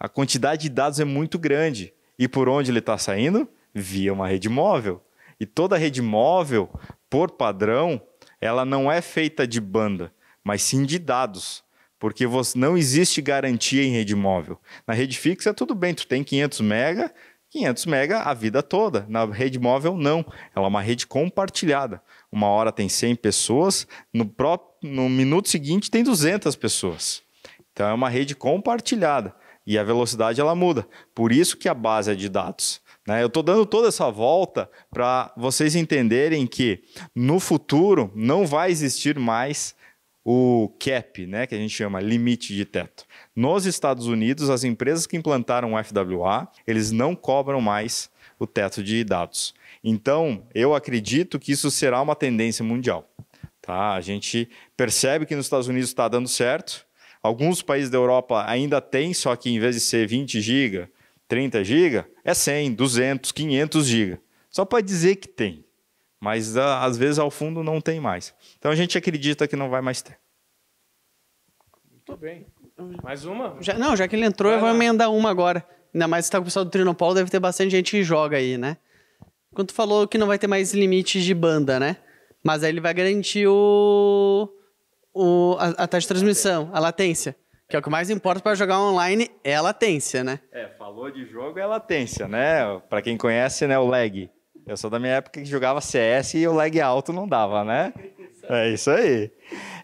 A quantidade de dados é muito grande. E por onde ele está saindo? Via uma rede móvel. E toda rede móvel, por padrão, ela não é feita de banda, mas sim de dados. Porque você, não existe garantia em rede móvel. Na rede fixa, tudo bem, tu tem 500 mega, 500 mega a vida toda. Na rede móvel, não. Ela é uma rede compartilhada. Uma hora tem 100 pessoas, no, próprio, no minuto seguinte tem 200 pessoas. Então é uma rede compartilhada e a velocidade ela muda. Por isso que a base é de dados. Né? Eu estou dando toda essa volta para vocês entenderem que no futuro não vai existir mais o cap, né, que a gente chama limite de teto. Nos Estados Unidos, as empresas que implantaram o FWA, eles não cobram mais o teto de dados. Então, eu acredito que isso será uma tendência mundial. Tá? A gente percebe que nos Estados Unidos está dando certo. Alguns países da Europa ainda têm, só que em vez de ser 20 GB, 30 GB, é 100, 200, 500 GB. Só para dizer que tem. Mas ah, às vezes ao fundo não tem mais. Então a gente acredita que não vai mais ter. Muito bem. Hum. Mais uma? Já, não, já que ele entrou, vai eu vou emendar uma agora. Ainda mais se está com o pessoal do Trinopol, deve ter bastante gente que joga aí, né? Quando tu falou que não vai ter mais limites de banda, né? Mas aí ele vai garantir o, o a, a taxa de transmissão, a latência. Que é o que mais importa para jogar online, é a latência, né? É, falou de jogo é latência, né? Para quem conhece, né, o lag. Eu sou da minha época que jogava CS e o lag alto não dava, né? É isso aí.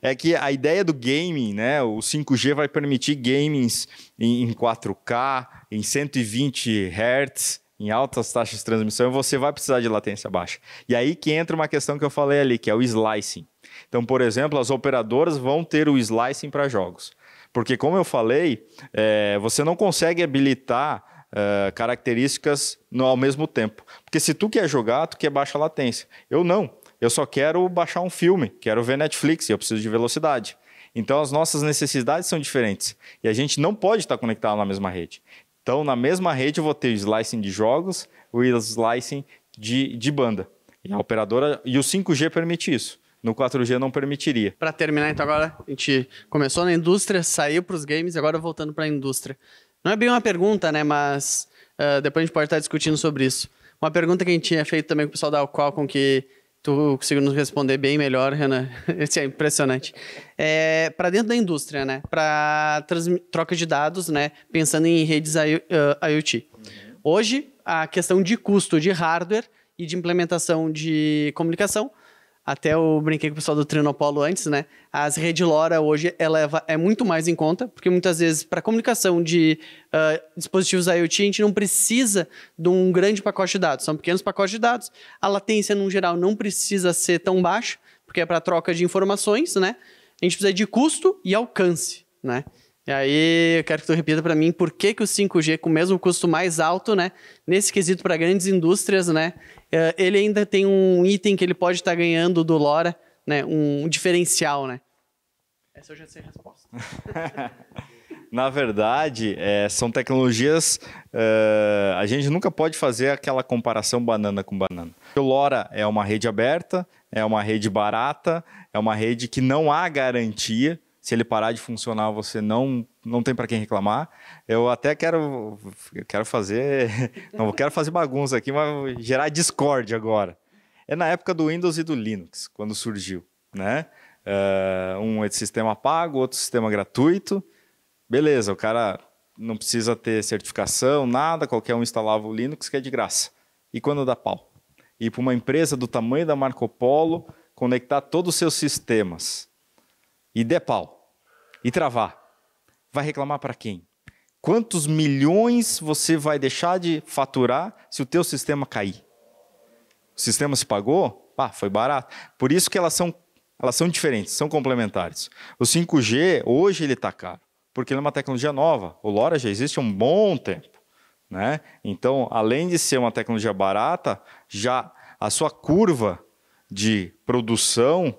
É que a ideia do gaming, né? O 5G vai permitir gamings em 4K, em 120 Hz, em altas taxas de transmissão, você vai precisar de latência baixa. E aí que entra uma questão que eu falei ali, que é o slicing. Então, por exemplo, as operadoras vão ter o slicing para jogos. Porque, como eu falei, é, você não consegue habilitar é, características no, ao mesmo tempo. Porque se tu quer jogar, tu quer baixa latência. Eu não. Eu só quero baixar um filme, quero ver Netflix e eu preciso de velocidade. Então as nossas necessidades são diferentes e a gente não pode estar conectado na mesma rede. Então na mesma rede eu vou ter o slicing de jogos, o slicing de, de banda. E a operadora e o 5G permite isso no 4G não permitiria. Para terminar, então, agora a gente começou na indústria, saiu para os games, agora voltando para a indústria. Não é bem uma pergunta, né? Mas uh, depois a gente pode estar discutindo sobre isso. Uma pergunta que a gente tinha feito também com o pessoal da Qualcomm, que tu conseguiu nos responder bem melhor, Renan. Isso <laughs> é impressionante. É, para dentro da indústria, né? Para troca de dados, né? Pensando em redes eh, I uh, IoT. Hoje, a questão de custo de hardware e de implementação de comunicação até eu brinquei com o pessoal do Trinopolo antes, né? As redes LoRa hoje ela é, é muito mais em conta, porque muitas vezes para comunicação de uh, dispositivos IoT a gente não precisa de um grande pacote de dados, são pequenos pacotes de dados. A latência, no geral, não precisa ser tão baixa, porque é para troca de informações, né? A gente precisa de custo e alcance, né? E aí, eu quero que tu repita para mim por que, que o 5G, com o mesmo custo mais alto, né, nesse quesito para grandes indústrias, né, é, ele ainda tem um item que ele pode estar tá ganhando do Lora, né? Um diferencial, né? Essa eu já sei a resposta. <laughs> Na verdade, é, são tecnologias. Uh, a gente nunca pode fazer aquela comparação banana com banana. O LoRa é uma rede aberta, é uma rede barata, é uma rede que não há garantia. Se ele parar de funcionar, você não, não tem para quem reclamar. Eu até quero, eu quero fazer, <laughs> não quero fazer bagunça aqui, mas gerar Discord agora. É na época do Windows e do Linux, quando surgiu, né? Uh, um é de sistema pago, outro sistema gratuito. Beleza, o cara não precisa ter certificação, nada, qualquer um instalava o Linux que é de graça. E quando dá pau? E para uma empresa do tamanho da Marco Polo conectar todos os seus sistemas e der pau e travar, vai reclamar para quem? Quantos milhões você vai deixar de faturar se o teu sistema cair? O sistema se pagou? Ah, foi barato. Por isso que elas são, elas são diferentes, são complementares. O 5G, hoje ele está caro, porque ele é uma tecnologia nova. O LoRa já existe há um bom tempo. Né? Então, além de ser uma tecnologia barata, já a sua curva de produção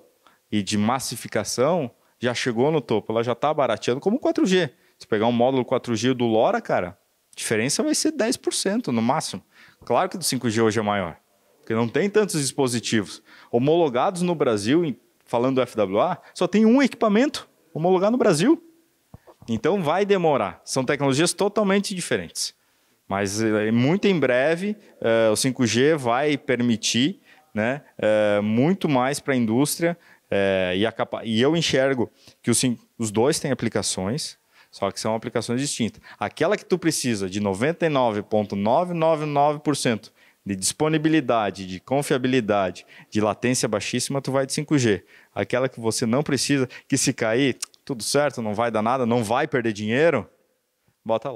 e de massificação já chegou no topo, ela já está barateando como o 4G. Se pegar um módulo 4G do LoRa, cara, a diferença vai ser 10% no máximo. Claro que do 5G hoje é maior, porque não tem tantos dispositivos. Homologados no Brasil, falando do FWA, só tem um equipamento homologado no Brasil. Então vai demorar. São tecnologias totalmente diferentes. Mas eh, muito em breve uh, o 5G vai permitir né, uh, muito mais para a indústria. Uh, e, a capa... e eu enxergo que os, os dois têm aplicações. Só que são aplicações distintas. Aquela que tu precisa de 99,999% de disponibilidade, de confiabilidade, de latência baixíssima, tu vai de 5G. Aquela que você não precisa, que se cair, tudo certo, não vai dar nada, não vai perder dinheiro, bota a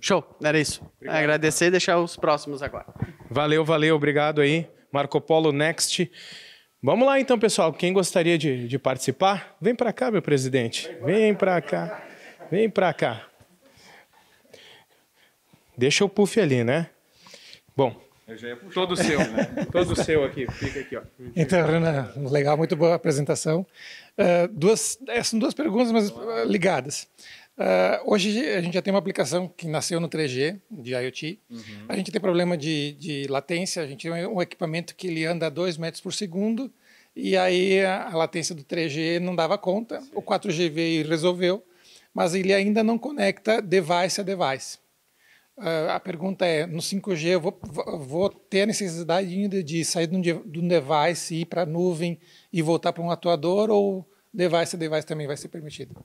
Show, era isso. Obrigado. Agradecer e deixar os próximos agora. Valeu, valeu, obrigado aí. Marco Polo Next. Vamos lá então, pessoal. Quem gostaria de, de participar, vem para cá, meu presidente. Vem para cá. Vem para cá. Deixa o puff ali, né? Bom. Todo seu, né? <laughs> Todo seu aqui. Fica aqui, ó. Então, Renan, legal, muito boa apresentação. Uh, duas, é, são duas perguntas, mas ah, ligadas. Uh, hoje a gente já tem uma aplicação que nasceu no 3G, de IoT. Uhum. A gente tem problema de, de, latência, a gente tem um equipamento que ele anda a 2 metros por segundo, e aí a, a latência do 3G não dava conta, Sim. o 4G veio e resolveu, mas ele ainda não conecta device a device. Uh, a pergunta é, no 5G eu vou, vou ter a necessidade ainda de sair de um, de um device, ir para a nuvem e voltar para um atuador, ou device a device também vai ser permitido?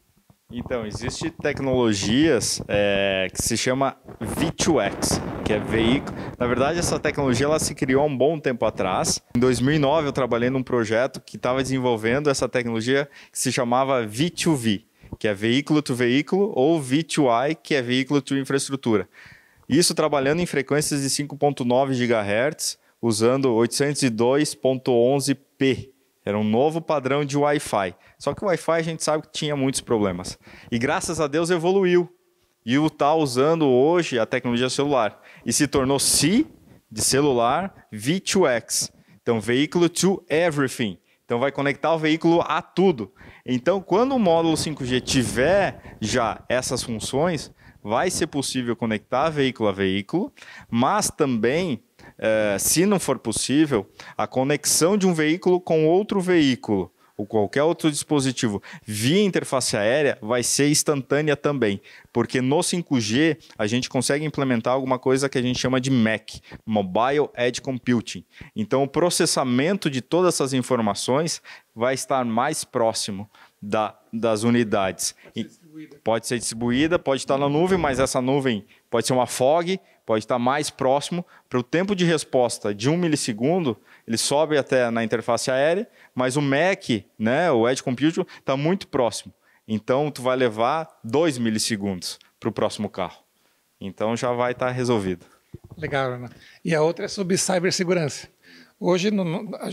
Então, existe tecnologias é, que se chama V2X, que é veículo. Na verdade, essa tecnologia ela se criou há um bom tempo atrás. Em 2009, eu trabalhei num projeto que estava desenvolvendo essa tecnologia que se chamava V2V, que é veículo to veículo, ou V2I, que é veículo to infraestrutura. Isso trabalhando em frequências de 5.9 GHz, usando 802.11p era um novo padrão de Wi-Fi. Só que o Wi-Fi a gente sabe que tinha muitos problemas. E graças a Deus evoluiu. E o está usando hoje a tecnologia celular. E se tornou C de celular V2X. Então, veículo to everything. Então, vai conectar o veículo a tudo. Então, quando o módulo 5G tiver já essas funções, vai ser possível conectar veículo a veículo, mas também eh, se não for possível, a conexão de um veículo com outro veículo ou qualquer outro dispositivo via interface aérea vai ser instantânea também, porque no 5G a gente consegue implementar alguma coisa que a gente chama de MAC, Mobile Edge Computing. Então o processamento de todas essas informações vai estar mais próximo da, das unidades. Pode ser, pode ser distribuída, pode estar na nuvem, mas essa nuvem pode ser uma fog pode estar mais próximo para o tempo de resposta de um milissegundo, ele sobe até na interface aérea, mas o MAC, né, o Edge Computing, está muito próximo. Então, tu vai levar dois milissegundos para o próximo carro. Então, já vai estar resolvido. Legal, Ana. E a outra é sobre cibersegurança. Hoje no,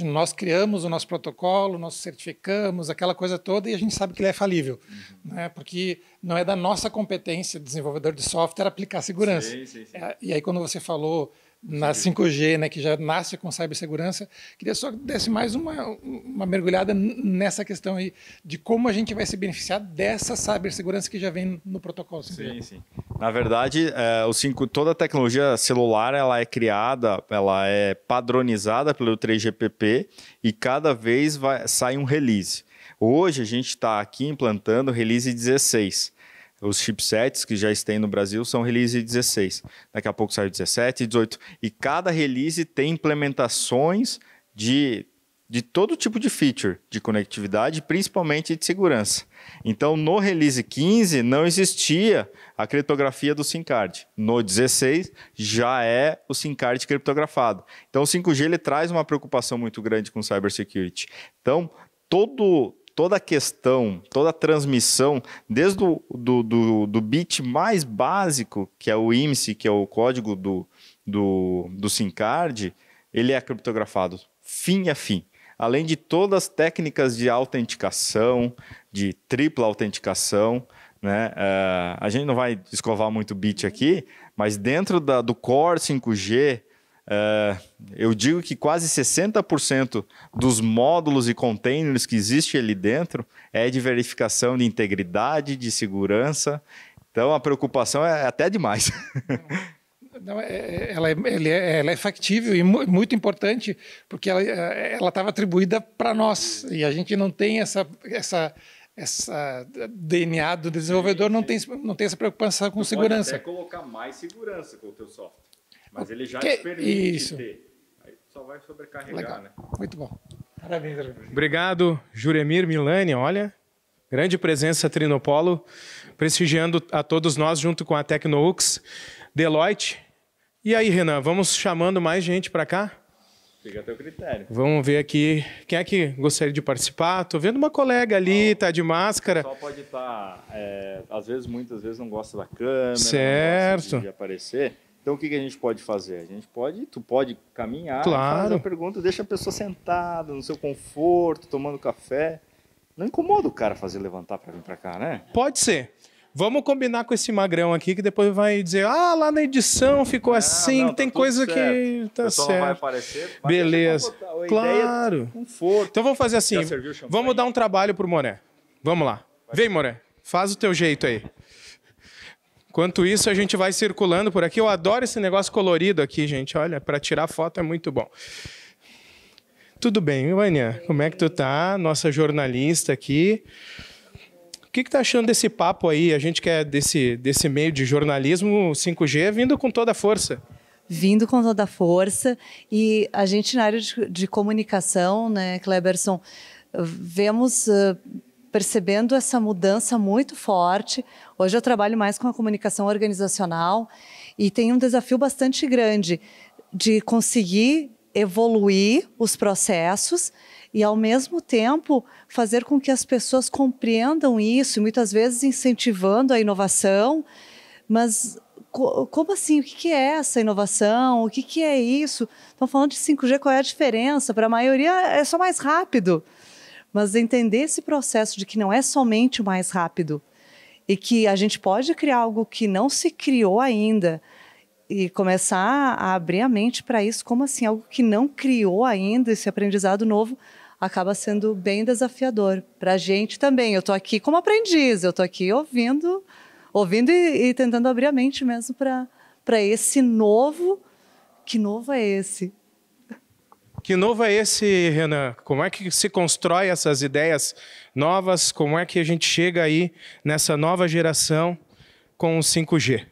nós criamos o nosso protocolo, nós certificamos aquela coisa toda e a gente sabe que ele é falível, uhum. né? porque não é da nossa competência, desenvolvedor de software, aplicar segurança. Sim, sim, sim. É, e aí quando você falou na 5G, né, que já nasce com cibersegurança. Queria só que desse mais uma, uma mergulhada nessa questão aí de como a gente vai se beneficiar dessa cibersegurança que já vem no protocolo. 5G. Sim, sim. Na verdade, é, o 5, toda a tecnologia celular ela é criada, ela é padronizada pelo 3GPP e cada vez vai, sai um release. Hoje a gente está aqui implantando release 16. Os chipsets que já estão no Brasil são release 16. Daqui a pouco sai 17, 18. E cada release tem implementações de, de todo tipo de feature de conectividade, principalmente de segurança. Então, no release 15 não existia a criptografia do SIM card. No 16 já é o SIM card criptografado. Então, o 5G ele traz uma preocupação muito grande com cybersecurity. Então, todo toda a questão, toda a transmissão, desde o do, do, do bit mais básico, que é o IMSI, que é o código do, do, do SIM card, ele é criptografado fim a fim. Além de todas as técnicas de autenticação, de tripla autenticação, né? Uh, a gente não vai escovar muito bit aqui, mas dentro da, do Core 5G, é, eu digo que quase 60% dos módulos e containers que existe ali dentro é de verificação de integridade, de segurança. Então a preocupação é até demais. <laughs> Não, é, é, ela, é, ela é factível e muito importante, porque ela estava atribuída para nós e a gente não tem essa, essa, essa DNA do desenvolvedor, não tem, não tem essa preocupação com tu segurança. Pode até colocar mais segurança com o teu software. Mas ele já que... permite Isso. ter. Aí só vai sobrecarregar, Legal. né? Muito bom. Parabéns, Juremir. Obrigado, Juremir Milani. Olha, grande presença Trinopolo, prestigiando a todos nós junto com a Tecnoux, Deloitte. E aí, Renan, vamos chamando mais gente para cá? Fica a teu critério. Vamos ver aqui. Quem é que gostaria de participar? Tô vendo uma colega ali, tá de máscara. Só pode estar, tá, é, às vezes, muitas vezes não gosta da câmera, certo. não gosta de aparecer. Então o que, que a gente pode fazer? A gente pode, tu pode caminhar, claro. faz a pergunta, deixa a pessoa sentada no seu conforto, tomando café. Não incomoda o cara fazer levantar para vir para cá, né? Pode ser. Vamos combinar com esse magrão aqui que depois vai dizer: ah, lá na edição ficou não, ah, assim, não, tá tem coisa certo. que tá certo. Vai aparecer, Beleza. Claro. Conforto. Então vamos fazer assim: vamos dar um trabalho pro Moré. Vamos lá. Vem, Moré. Faz o teu jeito aí. Enquanto isso, a gente vai circulando por aqui. Eu adoro esse negócio colorido aqui, gente. Olha, para tirar foto é muito bom. Tudo bem, Vânia? Como é que tu tá? Nossa jornalista aqui. O que, que tá achando desse papo aí? A gente quer desse, desse meio de jornalismo 5G vindo com toda a força vindo com toda a força e a gente na área de, de comunicação, né, Kleberson, vemos uh, percebendo essa mudança muito forte, Hoje eu trabalho mais com a comunicação organizacional e tem um desafio bastante grande de conseguir evoluir os processos e, ao mesmo tempo, fazer com que as pessoas compreendam isso, muitas vezes incentivando a inovação, mas como assim? O que é essa inovação? O que é isso? Estão falando de 5G, qual é a diferença? Para a maioria é só mais rápido. Mas entender esse processo de que não é somente o mais rápido, e que a gente pode criar algo que não se criou ainda e começar a abrir a mente para isso, como assim algo que não criou ainda esse aprendizado novo acaba sendo bem desafiador para a gente também. Eu estou aqui como aprendiz, eu estou aqui ouvindo, ouvindo e, e, tentando abrir a mente mesmo para para esse novo que novo é esse? Que novo é esse, Renan? Como é que se constrói essas ideias novas? Como é que a gente chega aí nessa nova geração com o 5G?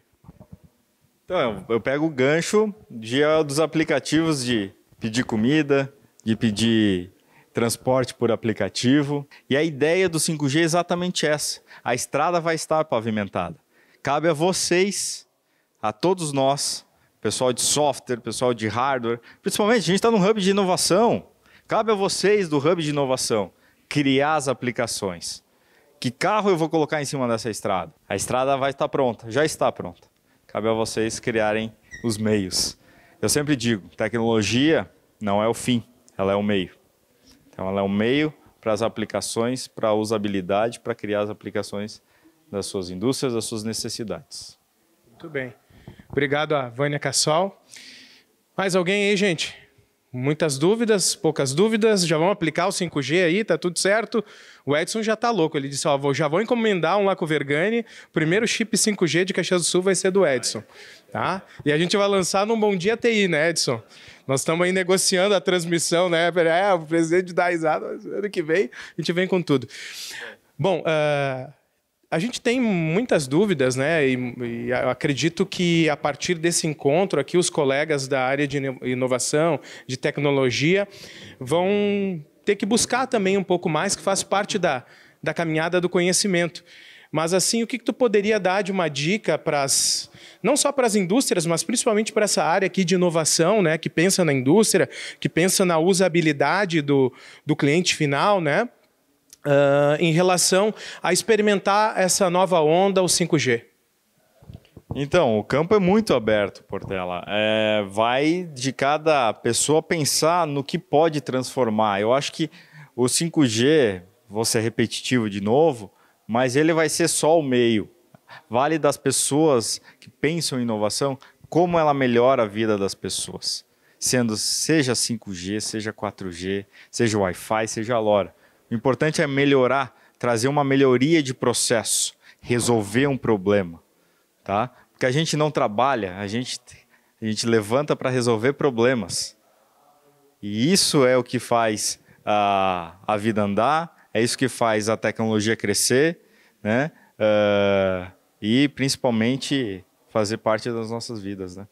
Então, eu pego o gancho de, ah, dos aplicativos de pedir comida, de pedir transporte por aplicativo. E a ideia do 5G é exatamente essa: a estrada vai estar pavimentada. Cabe a vocês, a todos nós, pessoal de software, pessoal de hardware. Principalmente, a gente está num hub de inovação. Cabe a vocês do hub de inovação criar as aplicações. Que carro eu vou colocar em cima dessa estrada? A estrada vai estar pronta, já está pronta. Cabe a vocês criarem os meios. Eu sempre digo, tecnologia não é o fim, ela é o meio. Então ela é o meio para as aplicações, para a usabilidade, para criar as aplicações das suas indústrias, das suas necessidades. Muito bem. Obrigado a Vânia Cassol. Mais alguém aí, gente? Muitas dúvidas, poucas dúvidas, já vão aplicar o 5G aí, tá tudo certo. O Edson já tá louco, ele disse, ó, vou, já vou encomendar um o Vergani, primeiro chip 5G de Caxias do Sul vai ser do Edson, tá? E a gente vai lançar num Bom Dia TI, né, Edson? Nós estamos aí negociando a transmissão, né? É, o presidente dá risada, ano que vem a gente vem com tudo. Bom, uh, a gente tem muitas dúvidas, né? E, e, acredito que a partir desse encontro aqui, os colegas da área de inovação, de tecnologia, vão ter que buscar também um pouco mais, que faz parte da, da caminhada do conhecimento. Mas assim, o que, que tu poderia dar de uma dica para as não só para as indústrias, mas principalmente para essa área aqui de inovação, né, que pensa na indústria, que pensa na usabilidade do, do cliente final, né, uh, em relação a experimentar essa nova onda, o 5G? Então, o campo é muito aberto, Portela. É, vai de cada pessoa pensar no que pode transformar. Eu acho que o 5G, vou ser repetitivo de novo, mas ele vai ser só o meio. Vale das pessoas que pensam em inovação, como ela melhora a vida das pessoas. Sendo seja 5G, seja 4G, seja Wi-Fi, seja LoRa. O importante é melhorar, trazer uma melhoria de processo, resolver um problema, tá? Porque a gente não trabalha, a gente a gente levanta para resolver problemas. E isso é o que faz a, a vida andar, é isso que faz a tecnologia crescer, né? Uh, e principalmente fazer parte das nossas vidas, né?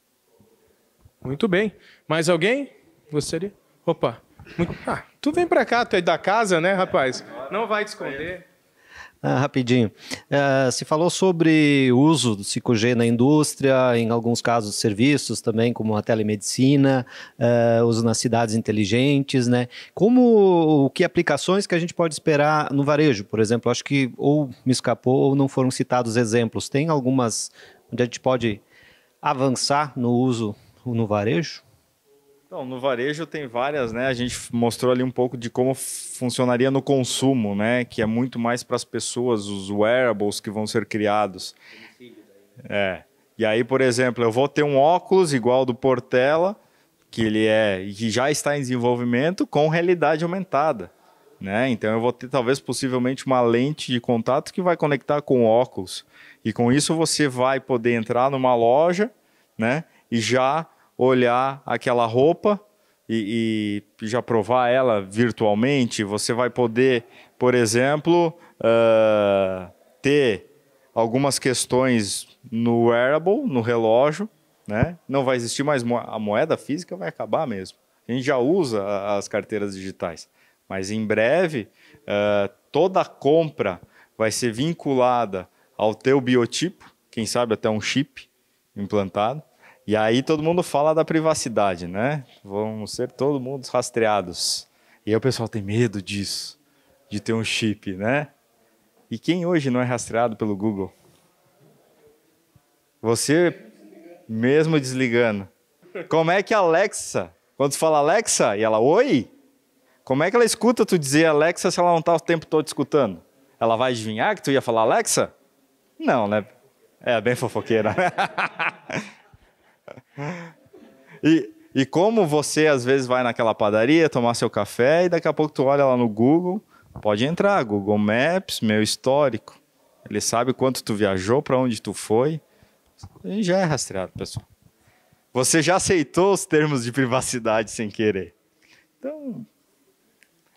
Muito bem. Mais alguém gostaria? Opa. Muito... Ah. Tu vem para cá, tu é da casa, né, rapaz? Não vai te esconder. Ah, rapidinho. É, se falou sobre o uso do 5G na indústria, em alguns casos serviços também, como a telemedicina, é, uso nas cidades inteligentes, né? Como o que aplicações que a gente pode esperar no varejo, por exemplo? Acho que ou me escapou ou não foram citados exemplos. Tem algumas onde a gente pode avançar no uso no varejo? Então, no varejo tem várias, né? A gente mostrou ali um pouco de como funcionaria no consumo, né? Que é muito mais para as pessoas, os wearables que vão ser criados. É. E aí, por exemplo, eu vou ter um óculos igual do Portela, que ele é que já está em desenvolvimento com realidade aumentada, né? Então eu vou ter talvez possivelmente uma lente de contato que vai conectar com o óculos. E com isso você vai poder entrar numa loja, né? E já olhar aquela roupa e, e já provar ela virtualmente. Você vai poder, por exemplo, uh, ter algumas questões no wearable, no relógio, né? Não vai existir mais mo a moeda física, vai acabar mesmo. A gente já usa as carteiras digitais, mas em breve uh, toda compra vai ser vinculada ao teu biotipo, quem sabe até um chip implantado. E aí todo mundo fala da privacidade, né? Vão ser todo mundo rastreados. E aí o pessoal tem medo disso, de ter um chip, né? E quem hoje não é rastreado pelo Google? Você mesmo desligando. Como é que a Alexa, quando você fala Alexa e ela oi, como é que ela escuta tu dizer Alexa se ela não está o tempo todo escutando? Ela vai adivinhar que tu ia falar Alexa? Não, né? É bem fofoqueira. <laughs> E, e como você às vezes vai naquela padaria tomar seu café e daqui a pouco tu olha lá no Google, pode entrar, Google Maps, meu histórico. Ele sabe quanto tu viajou, para onde tu foi. Ele já é rastreado, pessoal. Você já aceitou os termos de privacidade sem querer. Então,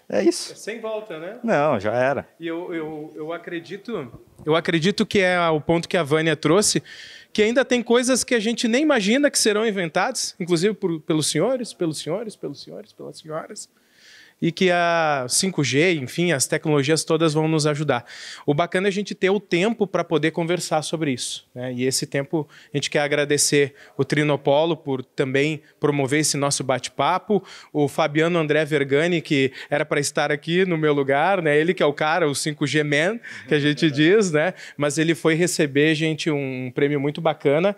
é isso. É sem volta, né? Não, já era. E eu, eu, eu acredito, eu acredito que é o ponto que a Vânia trouxe, que ainda tem coisas que a gente nem imagina que serão inventadas, inclusive por, pelos senhores, pelos senhores, pelos senhores, pelas senhoras e que a 5G, enfim, as tecnologias todas vão nos ajudar. O bacana é a gente ter o tempo para poder conversar sobre isso. Né? E esse tempo a gente quer agradecer o Trinopolo por também promover esse nosso bate-papo, o Fabiano André Vergani, que era para estar aqui no meu lugar, né? ele que é o cara, o 5G Man, que a gente <laughs> é diz, né? mas ele foi receber, gente, um prêmio muito bacana.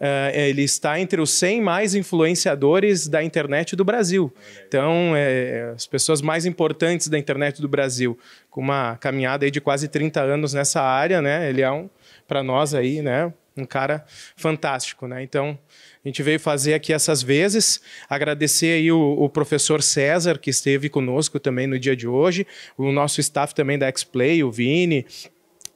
Uh, ele está entre os 100 mais influenciadores da internet do Brasil. Então, é, é, as pessoas mais importantes da internet do Brasil, com uma caminhada aí de quase 30 anos nessa área, né? Ele é um, para nós aí, né? Um cara fantástico, né? Então, a gente veio fazer aqui essas vezes. Agradecer aí o, o, professor César, que esteve conosco também no dia de hoje, o nosso staff também da X-Play, o Vini,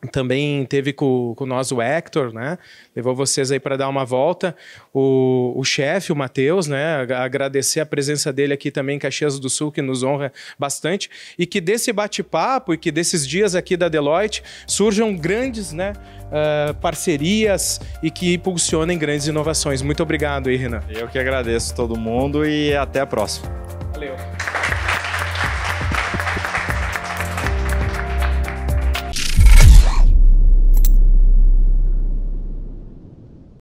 também teve com, com nós o Hector, né? Levou vocês aí para dar uma volta. O, o chefe, o Matheus, né? Agradecer a presença dele aqui também em Caxias do Sul, que nos honra bastante. E que desse bate-papo e que desses dias aqui da Deloitte surjam grandes né, uh, parcerias e que impulsionem grandes inovações. Muito obrigado aí, Renan. Eu que agradeço todo mundo e até a próxima. Valeu.